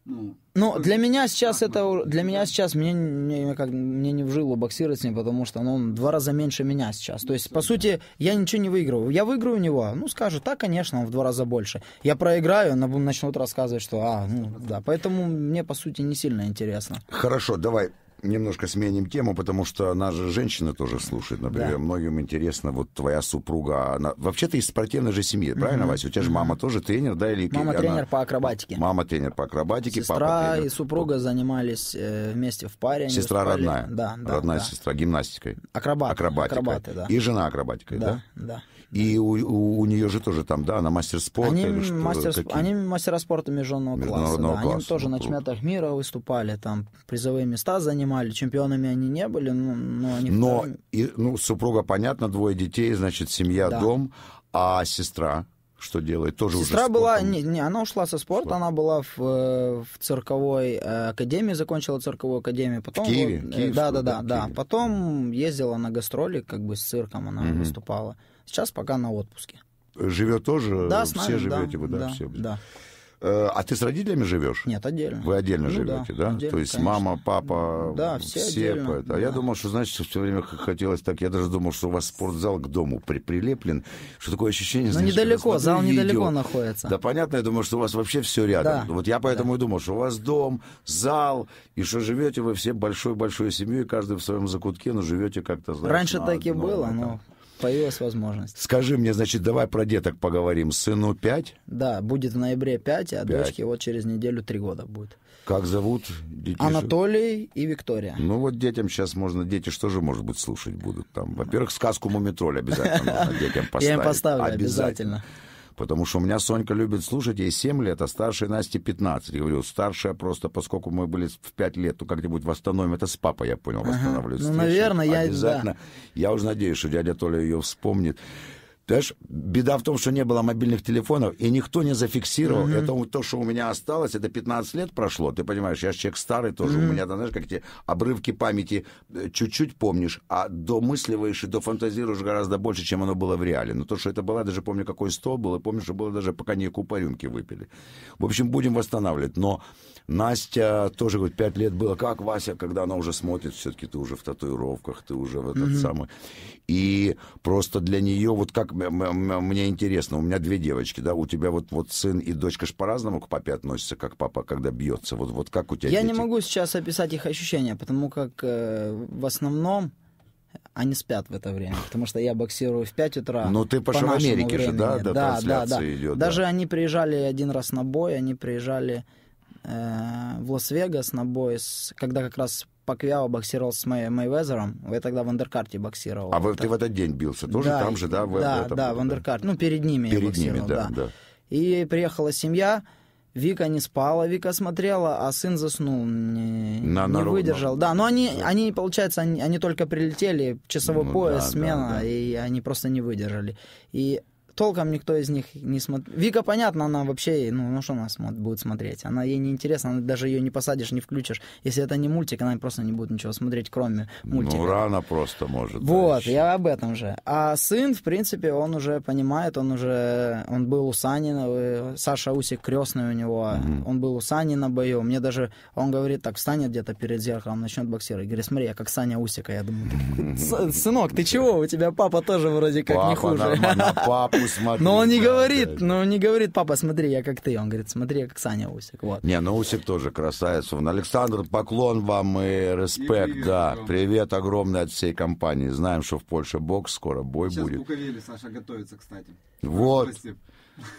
ну, ну для меня сейчас это для меня сейчас мне, мне как мне не вжило боксировать с ним, потому что ну, он два раза меньше меня сейчас. То есть по сути я ничего не выигрываю. Я выиграю у него, ну скажу, так, да, конечно, он в два раза больше. Я проиграю, но начнут рассказывать, что а, ну да. Поэтому мне по сути не сильно интересно. Хорошо, давай немножко сменим тему, потому что нас же женщина тоже слушает. Например, да. многим интересно, вот твоя супруга, она вообще то из спортивной же семьи, mm-hmm. правильно, Вася? У тебя же мама тоже тренер, да? Или мама она... тренер по акробатике. Мама тренер по акробатике, сестра и супруга занимались э, вместе в паре. Сестра родная. Да, да. Родная да. сестра, гимнастикой. Акробат. Акробатикой. Акробаты, да. И жена акробатикой, да? Да, да. И у, у, у нее же тоже там, да, она мастер спорта. Они, или что, мастер, какие? они мастера спорта международного, международного класса. Да. класса. Они тоже ну, на чемпионатах мира выступали, там призовые места занимали. Чемпионами они не были, но, но они... Но, и, ну, супруга, понятно, двое детей, значит, семья, да. дом, а сестра что делает, тоже Сестра уже была, не, не, она ушла со спорта, Спорт. она была в, э, в цирковой э, академии, закончила цирковую академию. Потом в Киеве? Вот, э, Киевскую, да, да, да, да. Потом ездила на гастроли, как бы с цирком она угу. выступала. Сейчас пока на отпуске. Живет тоже? Да, с нами, Все живете да, вы, да, да все? Да. Э, а ты с родителями живешь? Нет, отдельно. Вы отдельно ну, живете, да? да? Отдельно, То есть конечно. мама, папа, да, все. все отдельно, а да. А я думал, что, значит, все время хотелось так. Я даже думал, что у вас спортзал к дому при прилеплен. Что такое ощущение? Ну знаешь, недалеко, зал видео. недалеко находится. Да, понятно, я думаю, что у вас вообще все рядом. Да. Вот я поэтому да. и думал, что у вас дом, зал, и что живете вы все большой-большой семьей, каждый в своем закутке, но живете как-то, знаешь, Раньше так и было, но... Появилась возможность. Скажи мне, значит, давай про деток поговорим. Сыну 5? Да, будет в ноябре 5, а 5. дочке вот через неделю 3 года будет. Как зовут детей Анатолий и Виктория. Ну вот детям сейчас можно, дети что же, может быть, слушать будут там? Во-первых, сказку «Мумитроль» обязательно детям поставить. <laughs> Я им поставлю, обязательно потому что у меня Сонька любит слушать, ей 7 лет, а старшей Насте 15. Я говорю, старшая просто, поскольку мы были в 5 лет, то как-нибудь восстановим. Это с папой, я понял, восстанавливается. Ага. Ну, наверное, я... Обязательно. Да. Я уже надеюсь, что дядя Толя ее вспомнит. Понимаешь, беда в том, что не было мобильных телефонов, и никто не зафиксировал. Mm-hmm. Это то, что у меня осталось, это 15 лет прошло, ты понимаешь, я же человек старый тоже, mm-hmm. у меня, знаешь, как те обрывки памяти э, чуть-чуть помнишь, а домысливаешь и дофантазируешь гораздо больше, чем оно было в реале. Но то, что это было, даже помню, какой стол был, и помню, что было даже пока не по выпили. В общем, будем восстанавливать, но Настя тоже говорит, пять лет было. Как, Вася, когда она уже смотрит, все-таки ты уже в татуировках, ты уже в этот mm-hmm. самый. И просто для нее, вот как мне интересно, у меня две девочки, да, у тебя вот, вот сын и дочка ж по-разному к папе относятся, как папа, когда бьется. Вот, вот как у тебя Я дети? не могу сейчас описать их ощущения, потому как э, в основном они спят в это время, потому что я боксирую в 5 утра. Ну, ты пошел по в Америке времени. же, да? Да, да, да, да. Идет, Даже да. они приезжали один раз на бой, они приезжали Э, в Лас-Вегас на бой, с, когда как раз Паквяо боксировал с Мэй, Мэйвезером, я тогда в андеркарте боксировал. А вы, ты в этот день бился тоже да, там же, да? В, да, в этом, да, в андеркарте, ну перед ними перед я ними, да, да. да. И приехала семья, Вика не спала, Вика смотрела, а сын заснул, не, на, не на выдержал. На... Да, но они, да. они получается, они, они только прилетели, часовой ну, пояс, да, смена, да, да. и они просто не выдержали. И толком никто из них не смотрит. Вика, понятно, она вообще, ну, ну что она смо- будет смотреть? Она ей не интересна, она даже ее не посадишь, не включишь. Если это не мультик, она просто не будет ничего смотреть, кроме мультика. Ну, рано просто может. Вот, да, я об этом же. А сын, в принципе, он уже понимает, он уже, он был у Сани, э, Саша Усик крестный у него, mm-hmm. он был у Сани на бою. Мне даже, он говорит, так, встанет где-то перед зеркалом, начнет боксировать. Говорит, смотри, я как Саня Усика, я думаю. <laughs> Сынок, ты чего? У тебя папа тоже вроде как не хуже. Папа <laughs> папу смотри. Но он не да, говорит, да, но он не говорит, папа, смотри, я как ты. Он говорит, смотри, как Саня Усик. Вот. Не, ну Усик тоже красавец. Он Александр, поклон вам и респект, привет, да. Вам. Привет огромный от всей компании. Знаем, что в Польше бокс, скоро бой Сейчас будет. Сейчас в Саша готовится, кстати. Вот. Спасибо.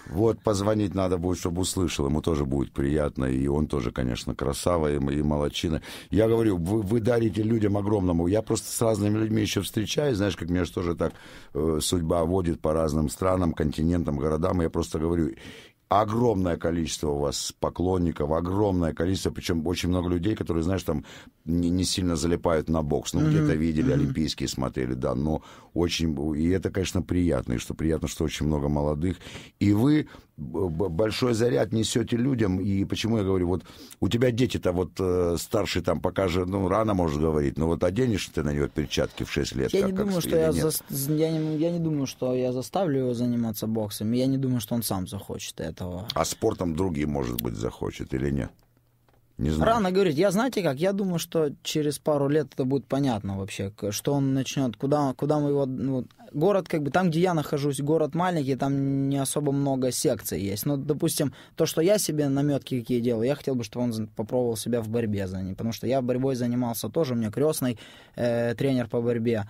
Вот, позвонить надо будет, чтобы услышал, ему тоже будет приятно, и он тоже, конечно, красава и, и молодчина. Я говорю, вы, вы дарите людям огромному. Я просто с разными людьми еще встречаюсь, знаешь, как меня же тоже так э, судьба водит по разным странам, континентам, городам, я просто говорю, огромное количество у вас поклонников, огромное количество, причем очень много людей, которые, знаешь, там не, не сильно залипают на бокс, ну, mm-hmm. где-то видели, mm-hmm. олимпийские смотрели, да, но очень, и это, конечно, приятно, и что приятно, что очень много молодых, и вы большой заряд несете людям, и почему я говорю, вот у тебя дети-то вот э, старший там пока же, ну, рано может говорить, но вот оденешь ты на него перчатки в 6 лет? Я как, не думаю, как, что я, за... я, не, я не думаю, что я заставлю его заниматься боксом, я не думаю, что он сам захочет этого. А спортом другие, может быть, захочет или нет? Не знаю. Рано говорить. Я, знаете как, я думаю, что через пару лет это будет понятно вообще, что он начнет, куда, куда мы его... Ну, город, как бы, там, где я нахожусь, город маленький, там не особо много секций есть. Но, допустим, то, что я себе наметки какие делал, я хотел бы, чтобы он попробовал себя в борьбе за ним, потому что я борьбой занимался тоже, у меня крестный э, тренер по борьбе.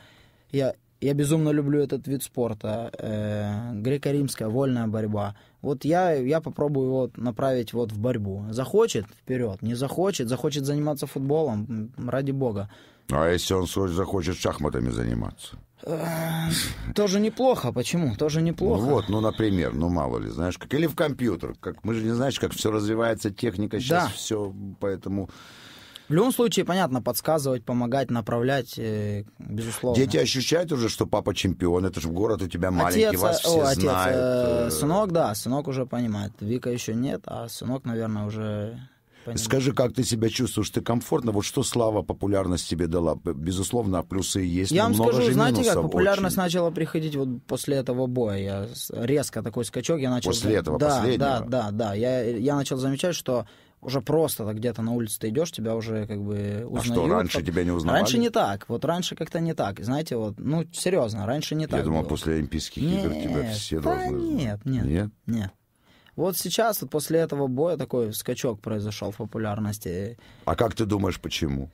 Я, я безумно люблю этот вид спорта, э, греко-римская вольная борьба – вот я, я попробую его направить вот в борьбу. Захочет – вперед, не захочет, захочет заниматься футболом, ради бога. А если он захочет шахматами заниматься? Э, тоже неплохо, почему? Тоже неплохо. Ну вот, ну, например, ну мало ли, знаешь, как или в компьютер. Как, мы же не знаешь, как все развивается техника, сейчас да. все, поэтому в любом случае, понятно, подсказывать, помогать, направлять, э, безусловно. Дети ощущают уже, что папа чемпион, это же город у тебя маленький, отец, вас все отец, знают. Э, э, сынок, да, сынок уже понимает. Вика еще нет, а сынок, наверное, уже понимаю. Скажи, как ты себя чувствуешь? Ты комфортно? Вот что слава, популярность тебе дала? Безусловно, плюсы есть. Я вам скажу, же знаете, как популярность очень. начала приходить вот после этого боя. Я резко такой скачок, я начал. После этого, да, последнего. да, да, да. Я я начал замечать, что уже просто где-то на улице ты идешь, тебя уже как бы а узнают. А что, раньше тебя не узнавали? Раньше не так, вот раньше как-то не так, знаете, вот, ну, серьезно, раньше не Я так Я думал, было. после Олимпийских нет, игр тебя все да должны... нет, нет, нет, нет. Вот сейчас, вот после этого боя такой скачок произошел в популярности. А как ты думаешь, почему?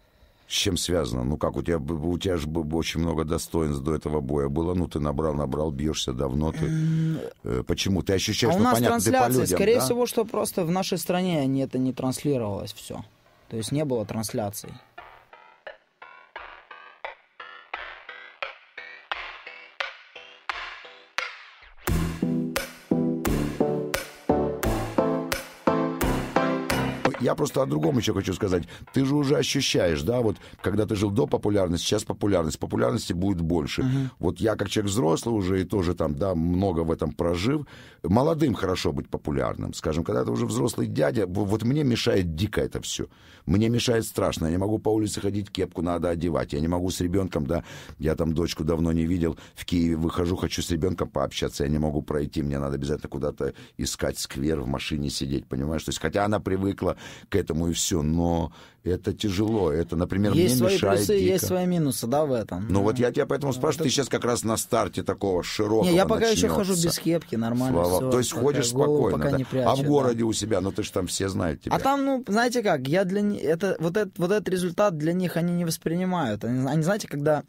С чем связано? Ну как, у тебя, у тебя же очень много достоинств до этого боя было. Ну, ты набрал, набрал, бьешься давно. Ты... Э, почему? Ты ощущаешь, а ну, понятно, ты по людям, скорее да? всего, что просто в нашей стране не это не транслировалось все. То есть не было трансляций. Я просто о другом еще хочу сказать. Ты же уже ощущаешь, да, вот когда ты жил до популярности, сейчас популярность. Популярности будет больше. Угу. Вот я как человек взрослый уже и тоже там, да, много в этом прожив. Молодым хорошо быть популярным. Скажем, когда ты уже взрослый дядя, вот мне мешает дико это все. Мне мешает страшно. Я не могу по улице ходить, кепку надо одевать. Я не могу с ребенком, да, я там дочку давно не видел. В Киеве выхожу, хочу с ребенком пообщаться. Я не могу пройти, мне надо обязательно куда-то искать сквер, в машине сидеть, понимаешь? То есть, хотя она привыкла, к этому и все. Но это тяжело. Это, например, есть мне свои мешает плюсы, дико. есть свои минусы, да, в этом. Ну да. вот я тебя поэтому спрашиваю, это... ты сейчас как раз на старте такого широкого Не, я пока начнется. еще хожу без кепки, нормально Слава. все. То есть ходишь спокойно, пока да? не а прячу, а в городе да. у себя, ну ты же там все знают а тебя. А там, ну, знаете как, я для них, это, вот, этот, вот этот результат для них они не воспринимают. Они, они знаете, когда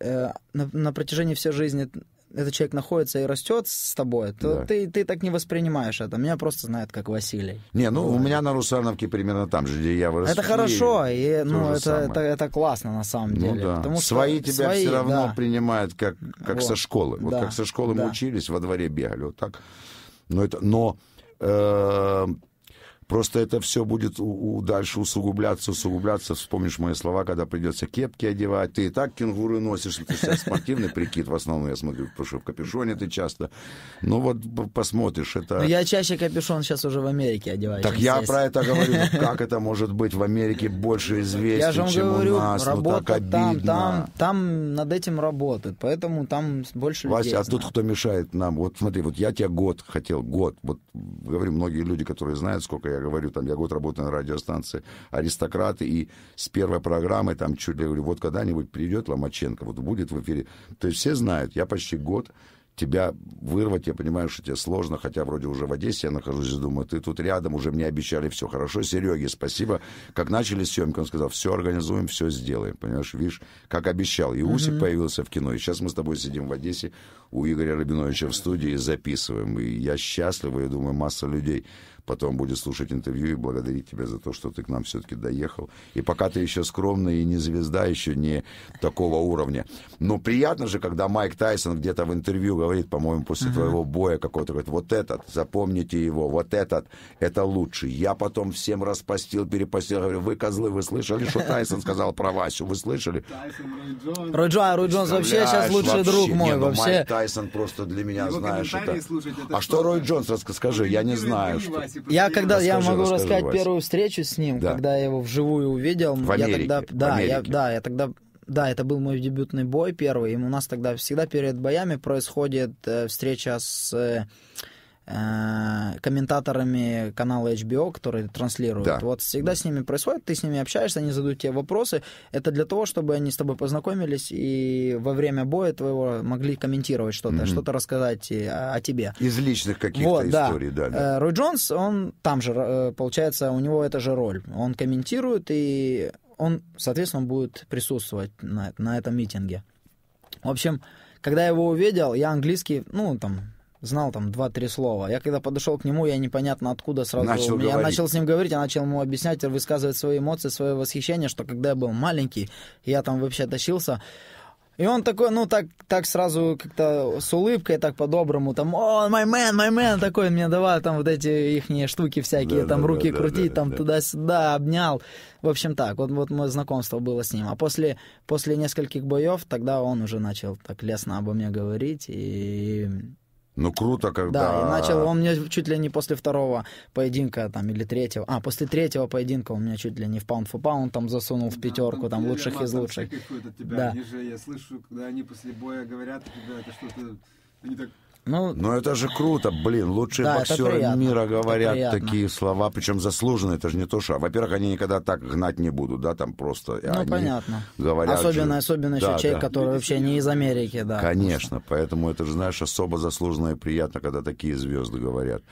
э, на, на протяжении всей жизни этот человек находится и растет с тобой, то да. ты, ты так не воспринимаешь это. Меня просто знают как Василий. Не, ну да. у меня на Русановке примерно там же, где я вырос. Это хорошо, и, ну, это, это, это классно на самом ну деле. Ну, да. потому что свои тебя свои, все равно да. принимают как, как вот. со школы. Вот да. как со школы да. мы учились, во дворе бегали, вот так. Но это, но э, Просто это все будет у, у, дальше усугубляться, усугубляться. Вспомнишь мои слова, когда придется кепки одевать. Ты и так кенгуры носишь, это сейчас спортивный прикид в основном, я смотрю, потому что в капюшоне ты часто. Ну вот посмотришь, это... Но ну, я чаще капюшон сейчас уже в Америке одеваю. Так я здесь. про это говорю. Ну, <laughs> как это может быть в Америке больше известен, чем говорю, у нас? Работа ну, так обидно. Там, там, там над этим работает, поэтому там больше Вася, людей. а тут кто мешает нам? Вот смотри, вот я тебя год хотел, год. Вот говорю, многие люди, которые знают, сколько я говорю, там, я год работаю на радиостанции «Аристократы», и с первой программы там чуть ли, говорю, вот когда-нибудь придет Ломаченко, вот будет в эфире. То есть все знают, я почти год тебя вырвать, я понимаю, что тебе сложно, хотя вроде уже в Одессе я нахожусь, и думаю, ты тут рядом, уже мне обещали все хорошо. Сереге спасибо. Как начали съемки, он сказал, все организуем, все сделаем. Понимаешь, видишь, как обещал. И Усик mm-hmm. появился в кино, и сейчас мы с тобой сидим в Одессе у Игоря Рабиновича в студии записываем. И я счастлив, и думаю, масса людей потом будет слушать интервью и благодарить тебя за то, что ты к нам все-таки доехал. И пока ты еще скромный и не звезда, еще не такого уровня. Но приятно же, когда Майк Тайсон где-то в интервью говорит, по-моему, после uh-huh. твоего боя какого-то, говорит, вот этот, запомните его, вот этот, это лучше". Я потом всем распостил, перепостил, говорю, вы, козлы, вы слышали, что Тайсон сказал про Васю, вы слышали? Тайсон, Рой Джонс. Рой Джонс вообще сейчас лучший вообще. друг мой. Не, ну, вообще. Майк Тайсон просто для меня, его знаешь, это... Слушать, это а что Рой Джонс, скажи, я не знаю, что... Типа, я когда расскажи, я могу расскажи, рассказать Вася. первую встречу с ним, да. когда я его вживую увидел. В Америке, я тогда, в да, Америке. я, да, я тогда да, это был мой дебютный бой первый. И у нас тогда всегда перед боями происходит э, встреча с э, Э, комментаторами канала HBO, которые транслируют. Да. Вот всегда да. с ними происходит, ты с ними общаешься, они задают тебе вопросы. Это для того, чтобы они с тобой познакомились и во время боя твоего могли комментировать что-то, mm-hmm. что-то рассказать о, о тебе. Из личных каких-то вот, историй, да. да, да. Э, Рой Джонс, он там же, э, получается, у него эта же роль. Он комментирует, и он, соответственно, будет присутствовать на, на этом митинге. В общем, когда я его увидел, я английский, ну, там, знал там два-три слова. Я когда подошел к нему, я непонятно откуда сразу... Начал я начал с ним говорить, я начал ему объяснять, высказывать свои эмоции, свое восхищение, что когда я был маленький, я там вообще тащился... И он такой, ну так, так сразу как-то с улыбкой, так по-доброму, там, о, my man, my man, такой мне давал, там вот эти их штуки всякие, да, там да, руки да, крутить, да, там да. туда-сюда, обнял. В общем так, вот, вот мое знакомство было с ним. А после, после нескольких боев тогда он уже начал так лестно обо мне говорить, и ну, круто, когда... Да, и начал он мне чуть ли не после второго поединка там или третьего. А, после третьего поединка он меня чуть ли не в паунд for паунд там засунул в пятерку, да, там, там лучших из лучших. Тебя. Да. Они же, я слышу, когда они после боя говорят, тебя, это что-то... Они так ну, Но ну, это же круто, блин, лучшие да, боксеры приятно, мира говорят такие слова, причем заслуженные, это же не то, что... Во-первых, они никогда так гнать не будут, да, там просто... Ну, понятно. Говорят особенно, же... особенно еще да, человек, да. который вообще не из Америки, да. Конечно, просто. поэтому это же, знаешь, особо заслуженно и приятно, когда такие звезды говорят.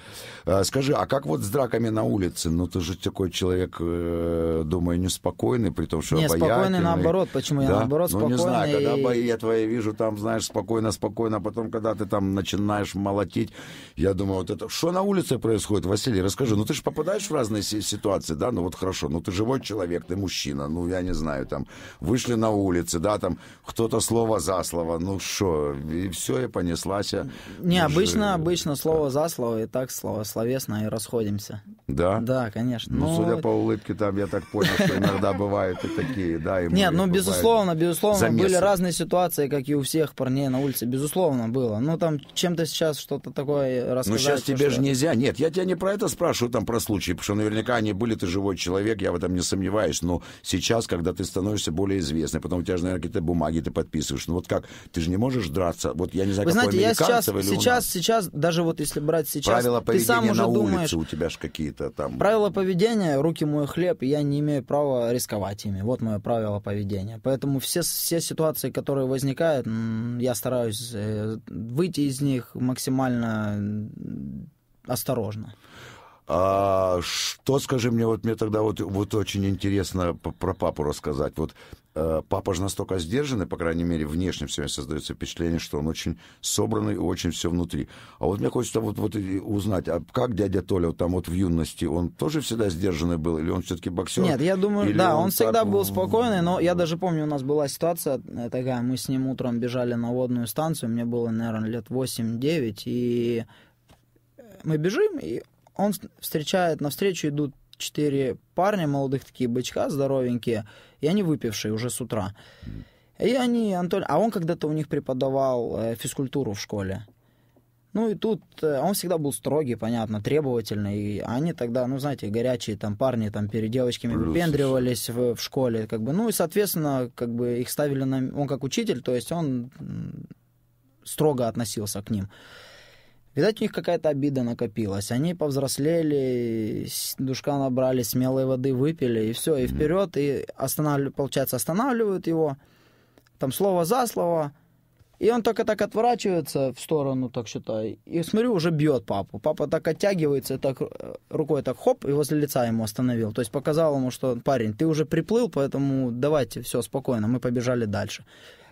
А, скажи, а как вот с драками на улице? Ну, ты же такой человек, э, думаю, неспокойный, при том, что не, спокойный наоборот, почему да? я наоборот ну, спокойный? Ну, не знаю, когда и... я твои вижу, там, знаешь, спокойно-спокойно, а потом, когда ты там начинаешь начинаешь молотить. Я думаю, вот это... Что на улице происходит, Василий? Расскажи. Ну, ты же попадаешь в разные ситуации, да? Ну, вот хорошо. Ну, ты живой человек, ты мужчина. Ну, я не знаю, там, вышли на улице, да, там, кто-то слово за слово. Ну, что? И все, и понеслась. я. Не, ну, обычно, обычно слово за слово, и так слово словесно, и расходимся. Да? Да, конечно. Ну, Но... Ну, судя по улыбке, там, я так понял, что иногда бывают и такие, да? И Нет, ну, безусловно, безусловно, были разные ситуации, как и у всех парней на улице, безусловно, было. Ну, там, чем чем-то сейчас что-то такое ну, рассказать. Ну, сейчас тебе же нельзя. Нет, я тебя не про это спрашиваю там про случаи, потому что наверняка они были, ты живой человек, я в этом не сомневаюсь. Но сейчас, когда ты становишься более известным, потом у тебя же, наверное, какие-то бумаги ты подписываешь. Ну, вот как? Ты же не можешь драться. Вот я не знаю, Вы какой знаете, я сейчас, сейчас, сейчас, даже вот если брать сейчас... Правила поведения ты сам уже на улице у тебя же какие-то там... Правила поведения, руки мой хлеб, я не имею права рисковать ими. Вот мое правило поведения. Поэтому все, все ситуации, которые возникают, я стараюсь э, выйти из них, них максимально осторожно. А что, скажи мне, вот мне тогда вот, вот очень интересно про папу рассказать. Вот э, папа же настолько сдержанный, по крайней мере, внешне все создается впечатление, что он очень собранный и очень все внутри. А вот мне хочется вот, вот узнать, а как дядя Толя вот там вот в юности, он тоже всегда сдержанный был или он все-таки боксер? Нет, я думаю, или да, он, он всегда так... был ну, спокойный, но я даже помню, у нас была ситуация такая, мы с ним утром бежали на водную станцию, мне было, наверное, лет 8-9, и мы бежим, и он встречает, навстречу идут четыре парня молодых, такие бычка здоровенькие, и они выпившие уже с утра. И они, Антон... А он когда-то у них преподавал э, физкультуру в школе. Ну и тут э, он всегда был строгий, понятно, требовательный. И они тогда, ну знаете, горячие там парни там перед девочками Плюс. выпендривались в, в школе, как бы. Ну и соответственно, как бы их ставили на, он как учитель, то есть он строго относился к ним. Видать, у них какая-то обида накопилась. Они повзрослели, душка набрали, смелой воды выпили, и все, и вперед, и останавливают, получается, останавливают его. Там слово за слово. И он только так отворачивается в сторону, так считай. И смотрю, уже бьет папу. Папа так оттягивается, так э, рукой так хоп, и возле лица ему остановил. То есть показал ему, что парень, ты уже приплыл, поэтому давайте, все, спокойно, мы побежали дальше.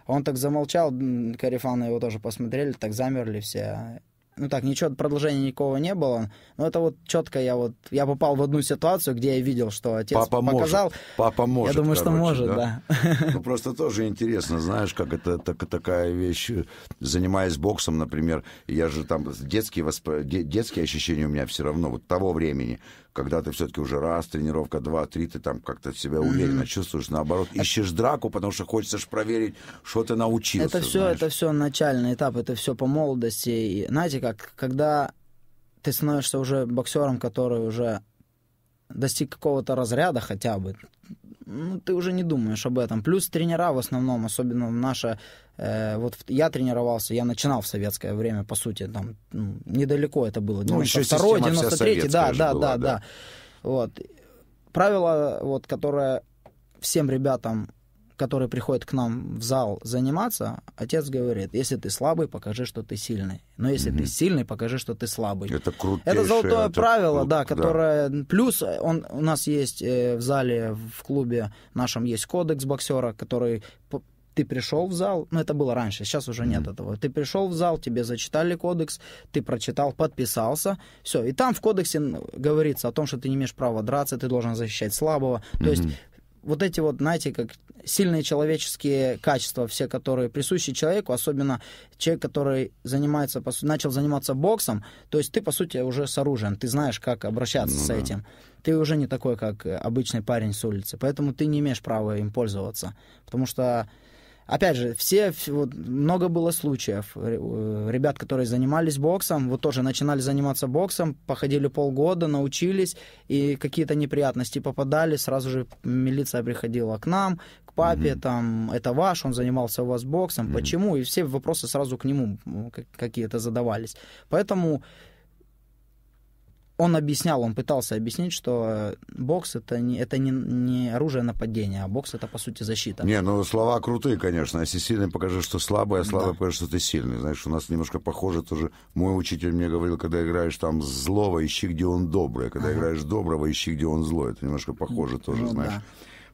Он так замолчал, Карифана его тоже посмотрели, так замерли все ну так, ничего, продолжения никакого не было. Но это вот четко я вот, я попал в одну ситуацию, где я видел, что отец Папа показал. Может. Папа может, Я думаю, короче, что может, да. да. <laughs> Ну просто тоже интересно, знаешь, как это так, такая вещь, занимаясь боксом, например, я же там детские, восп, детские ощущения у меня все равно, вот того времени, когда ты все-таки уже раз, тренировка два, три, ты там как-то себя уверенно mm-hmm. чувствуешь, наоборот, ищешь драку, потому что хочется же проверить, что ты научился. Это все, это все начальный этап, это все по молодости. И, знаете, как когда ты становишься уже боксером, который уже достиг какого-то разряда хотя бы, ну, ты уже не думаешь об этом. Плюс тренера в основном, особенно наша, Э, вот я тренировался, я начинал в советское время, по сути, там ну, недалеко это было. 92-й, ну, 93-й, да, да, была, да, да. Вот. Правило, вот, которое всем ребятам который приходит к нам в зал заниматься, отец говорит, если ты слабый, покажи, что ты сильный. Но если угу. ты сильный, покажи, что ты слабый. Это крутейшее. Это золотое это правило, крут, да, которое... Да. Плюс он, у нас есть э, в зале, в клубе нашем есть кодекс боксера, который ты пришел в зал, ну это было раньше, сейчас уже mm-hmm. нет этого. Ты пришел в зал, тебе зачитали кодекс, ты прочитал, подписался, все. И там в кодексе говорится о том, что ты не имеешь права драться, ты должен защищать слабого. Mm-hmm. То есть вот эти вот, знаете, как сильные человеческие качества, все, которые присущи человеку, особенно человек, который занимается, начал заниматься боксом, то есть ты, по сути, уже с оружием, ты знаешь, как обращаться ну, с да. этим. Ты уже не такой, как обычный парень с улицы, поэтому ты не имеешь права им пользоваться, потому что опять же, все, вот, много было случаев. Э, ребят, которые занимались боксом, вот тоже начинали заниматься боксом, походили полгода, научились, и какие-то неприятности попадали, сразу же милиция приходила к нам, к папе, mm-hmm. там, это ваш, он занимался у вас боксом, mm-hmm. почему? И все вопросы сразу к нему какие-то задавались. Поэтому он объяснял, он пытался объяснить, что э, бокс это не, это не, не оружие нападения, а бокс это по сути защита. Не, ну слова крутые, конечно. Если сильный покажи, что слабый, а слабый да. покажи, что ты сильный. Знаешь, у нас немножко похоже тоже. Мой учитель мне говорил, когда играешь там злого, ищи, где он добрый. А когда ага. играешь доброго, ищи, где он злой. Это немножко похоже тоже, ну, знаешь, да.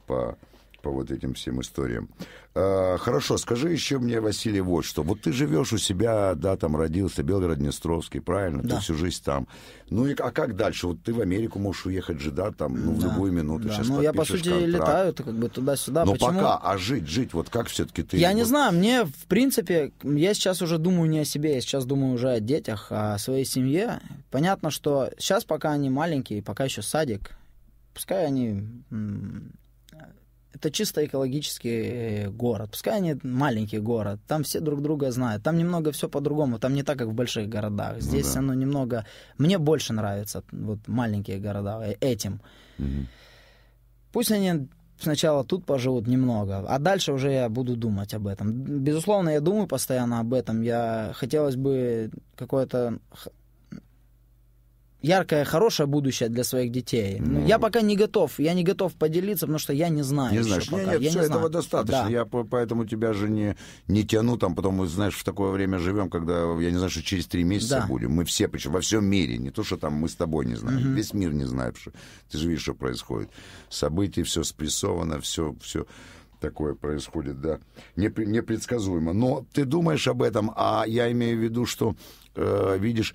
по по вот этим всем историям. А, хорошо, скажи еще мне, Василий, вот что. Вот ты живешь у себя, да, там родился, Белгород-Днестровский, правильно? Да. Ты всю жизнь там. Ну и а как дальше? Вот ты в Америку можешь уехать же, да, там, ну, в да. любую минуту. Да. Сейчас ну, я, по сути, контракт. летаю как бы туда-сюда. Но Почему? пока, а жить, жить, вот как все-таки ты... Я вот... не знаю, мне, в принципе, я сейчас уже думаю не о себе, я сейчас думаю уже о детях, а о своей семье. Понятно, что сейчас пока они маленькие, пока еще садик, пускай они это чисто экологический э, город. Пускай они маленький город, там все друг друга знают, там немного все по-другому, там не так, как в больших городах. Ну Здесь ну, да. оно немного... Мне больше нравятся вот маленькие города э, этим. Угу. Пусть они сначала тут поживут немного, а дальше уже я буду думать об этом. Безусловно, я думаю постоянно об этом. Я хотелось бы какое-то яркое, хорошее будущее для своих детей. Ну, ну, я пока не готов, я не готов поделиться, потому что я не знаю. Не знаешь, пока. нет, нет, я все не знаю. этого достаточно. Да. Я поэтому тебя же не, не тяну там, потому знаешь, в такое время живем, когда, я не знаю, что через три месяца да. будем. Мы все, причем во всем мире, не то, что там мы с тобой не знаем, угу. весь мир не знает, что ты же видишь, что происходит. События, все спрессовано, все, все такое происходит, да, непредсказуемо. Но ты думаешь об этом, а я имею в виду, что э, видишь,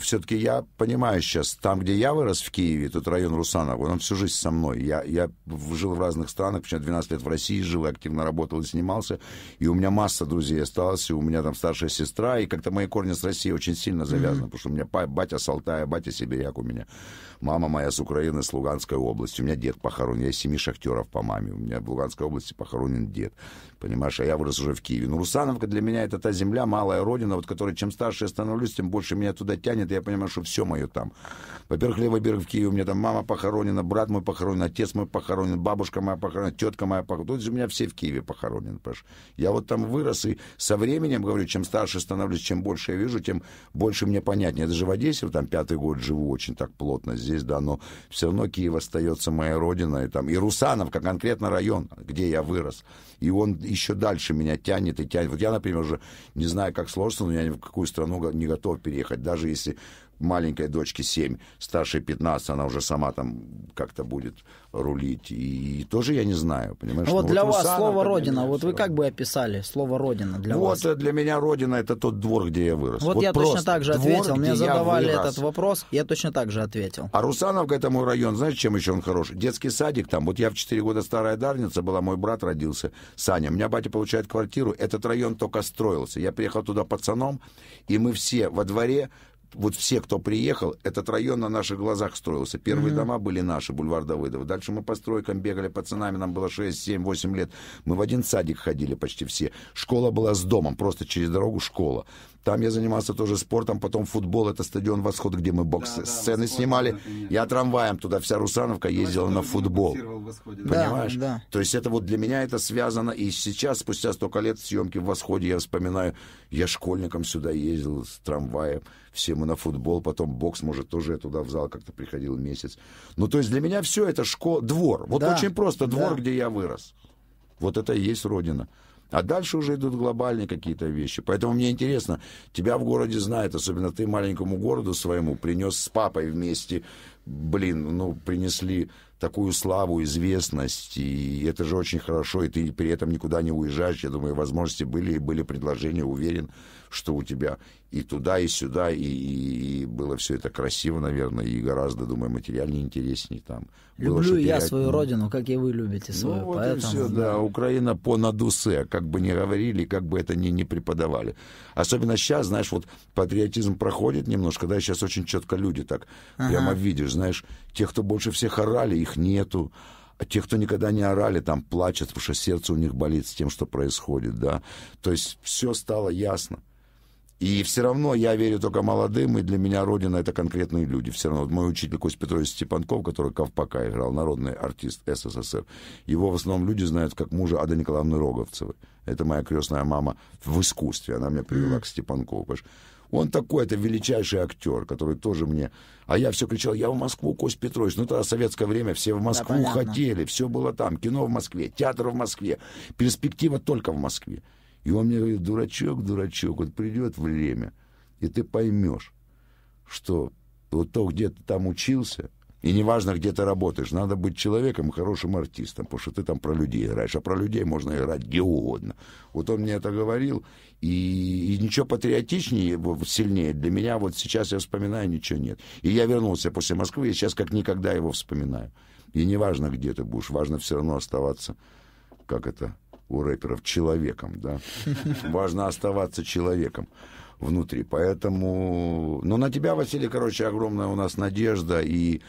все-таки я понимаю сейчас, там, где я вырос в Киеве, тот район Русанов, он всю жизнь со мной. Я, я жил в разных странах, почему 12 лет в России жил, активно работал и снимался, и у меня масса друзей осталось, и у меня там старшая сестра, и как-то мои корни с России очень сильно завязаны, mm-hmm. потому что у меня батя с Алтая, батя сибиряк у меня, мама моя с Украины, с Луганской области, у меня дед похоронен, я из семи шахтеров по маме, у меня в Луганской области похоронен дед, понимаешь, а я вырос уже в Киеве. Ну, Русановка для меня это та земля, малая родина, вот которая чем старше я становлюсь, тем больше меня туда тянет, и я понимаю, что все мое там. Во-первых, левый берег в Киеве, у меня там мама похоронена, брат мой похоронен, отец мой похоронен, бабушка моя похоронена, тетка моя похоронена. Тут у меня все в Киеве похоронены, понимаешь? Я вот там вырос, и со временем, говорю, чем старше становлюсь, чем больше я вижу, тем больше мне понятнее. Я даже в Одессе, там пятый год живу очень так плотно здесь, да, но все равно Киев остается моей родиной, там, и Русановка, конкретно район, где я вырос и он еще дальше меня тянет и тянет. Вот я, например, уже не знаю, как сложится, но я ни в какую страну не готов переехать. Даже если маленькой дочке 7, старшей 15, она уже сама там как-то будет рулить. И, и тоже я не знаю, понимаешь? Ну вот ну, для вот вас слово «родина», вот вы как бы описали слово «родина» для вот вас? Вот для меня «родина» — это тот двор, где я вырос. Вот, вот я точно так же двор, ответил, мне задавали этот вопрос, я точно так же ответил. А Русановка — это мой район, знаешь, чем еще он хорош? Детский садик там, вот я в 4 года старая дарница была, мой брат родился, Саня. У меня батя получает квартиру, этот район только строился. Я приехал туда пацаном, и мы все во дворе вот все, кто приехал, этот район на наших глазах строился. Первые mm-hmm. дома были наши, бульвар Давыдова. Дальше мы по стройкам бегали пацанами, нам было 6, 7, 8 лет. Мы в один садик ходили почти все. Школа была с домом, просто через дорогу школа. Там я занимался тоже спортом, потом футбол, это стадион «Восход», где мы бокс-сцены да, да, снимали. Я трамваем туда, вся Русановка ездила на футбол. Восходе, да? Понимаешь? Да, да. То есть это вот для меня это связано. И сейчас, спустя столько лет съемки в «Восходе», я вспоминаю, я школьником сюда ездил с трамваем все мы на футбол, потом бокс, может, тоже я туда в зал как-то приходил месяц. Ну, то есть для меня все это школа, двор. Вот да, очень просто двор, да. где я вырос. Вот это и есть родина. А дальше уже идут глобальные какие-то вещи. Поэтому мне интересно, тебя в городе знают, особенно ты маленькому городу своему принес с папой вместе, блин, ну, принесли такую славу, известность, и это же очень хорошо, и ты при этом никуда не уезжаешь. Я думаю, возможности были, и были предложения, уверен, что у тебя и туда, и сюда, и, и, и было все это красиво, наверное, и гораздо, думаю, материально интереснее там. Люблю было, я терять, свою родину, как и вы любите ну свою, ну, вот поэтому... все, да. Украина по надусе, как бы не говорили, как бы это ни, не преподавали. Особенно сейчас, знаешь, вот патриотизм проходит немножко, да, сейчас очень четко люди так ага. прямо видишь, знаешь, тех, кто больше всех орали, и их нету. А те, кто никогда не орали, там плачут, потому что сердце у них болит с тем, что происходит, да. То есть все стало ясно. И все равно я верю только молодым, и для меня Родина — это конкретные люди. Все равно вот мой учитель Кость Петрович Степанков, который Ковпака играл, народный артист СССР, его в основном люди знают как мужа Ады Николаевны Роговцевой. Это моя крестная мама в искусстве, она меня привела к Степанкову. Он такой, это величайший актер, который тоже мне а я все кричал, я в Москву, Кость Петрович. Ну, тогда советское время все в Москву да, хотели, все было там. Кино в Москве, театр в Москве, перспектива только в Москве. И он мне говорит, дурачок, дурачок, вот придет время, и ты поймешь, что вот то, где ты там учился, и неважно, где ты работаешь, надо быть человеком, хорошим артистом, потому что ты там про людей играешь, а про людей можно играть где угодно. Вот он мне это говорил, и, и ничего патриотичнее, сильнее для меня, вот сейчас я вспоминаю, ничего нет. И я вернулся после Москвы, и сейчас как никогда его вспоминаю. И неважно, где ты будешь, важно все равно оставаться, как это у рэперов, человеком, да. <laughs> Важно оставаться человеком внутри. Поэтому, но ну, на тебя, Василий, короче, огромная у нас надежда и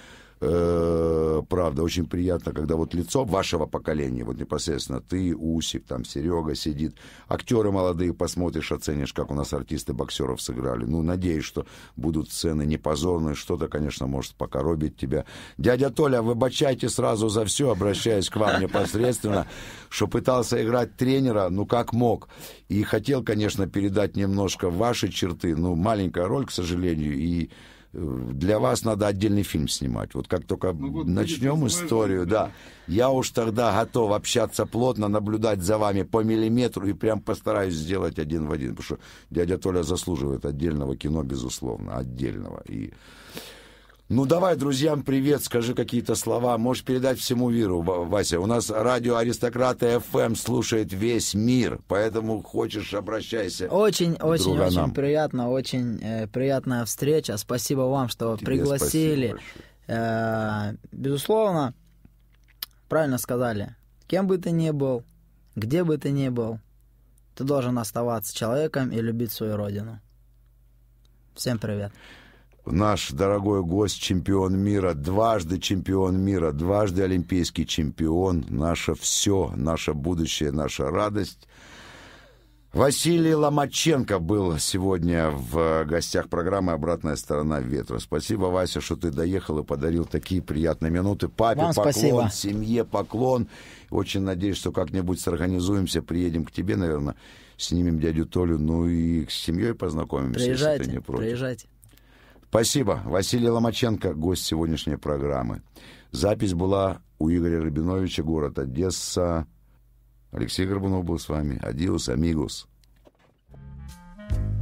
э, правда, очень приятно, когда вот лицо вашего поколения, вот непосредственно ты, Усик, там Серега сидит, актеры молодые, посмотришь, оценишь, как у нас артисты боксеров сыграли. Ну, надеюсь, что будут сцены непозорные что-то, конечно, может покоробить тебя. Дядя Толя, выбачайте сразу за все, обращаясь к вам непосредственно, что пытался играть тренера, ну, как мог. И хотел, конечно, передать немножко ваши черты, ну, маленькая роль, к сожалению, и для вас надо отдельный фильм снимать. Вот как только ну, вот начнем историю, да, да, я уж тогда готов общаться плотно, наблюдать за вами по миллиметру и прям постараюсь сделать один в один, потому что дядя Толя заслуживает отдельного кино, безусловно, отдельного. И ну давай друзьям привет, скажи какие-то слова, можешь передать всему миру, Вася. У нас радио Аристократы ФМ слушает весь мир, поэтому хочешь обращайся. Очень, очень, друганам. очень приятно, очень э, приятная встреча. Спасибо вам, что Тебе пригласили. Э, безусловно, правильно сказали. Кем бы ты ни был, где бы ты ни был, ты должен оставаться человеком и любить свою родину. Всем привет наш дорогой гость, чемпион мира, дважды чемпион мира, дважды олимпийский чемпион, наше все, наше будущее, наша радость. Василий Ломаченко был сегодня в э, гостях программы «Обратная сторона ветра». Спасибо, Вася, что ты доехал и подарил такие приятные минуты. Папе Вам поклон, спасибо. семье поклон. Очень надеюсь, что как-нибудь сорганизуемся, приедем к тебе, наверное, снимем дядю Толю, ну и с семьей познакомимся, приезжайте, если ты не против. Приезжайте. Спасибо. Василий Ломаченко, гость сегодняшней программы. Запись была у Игоря Рабиновича, город Одесса. Алексей Горбунов был с вами. Адиус, амигус. Thank you.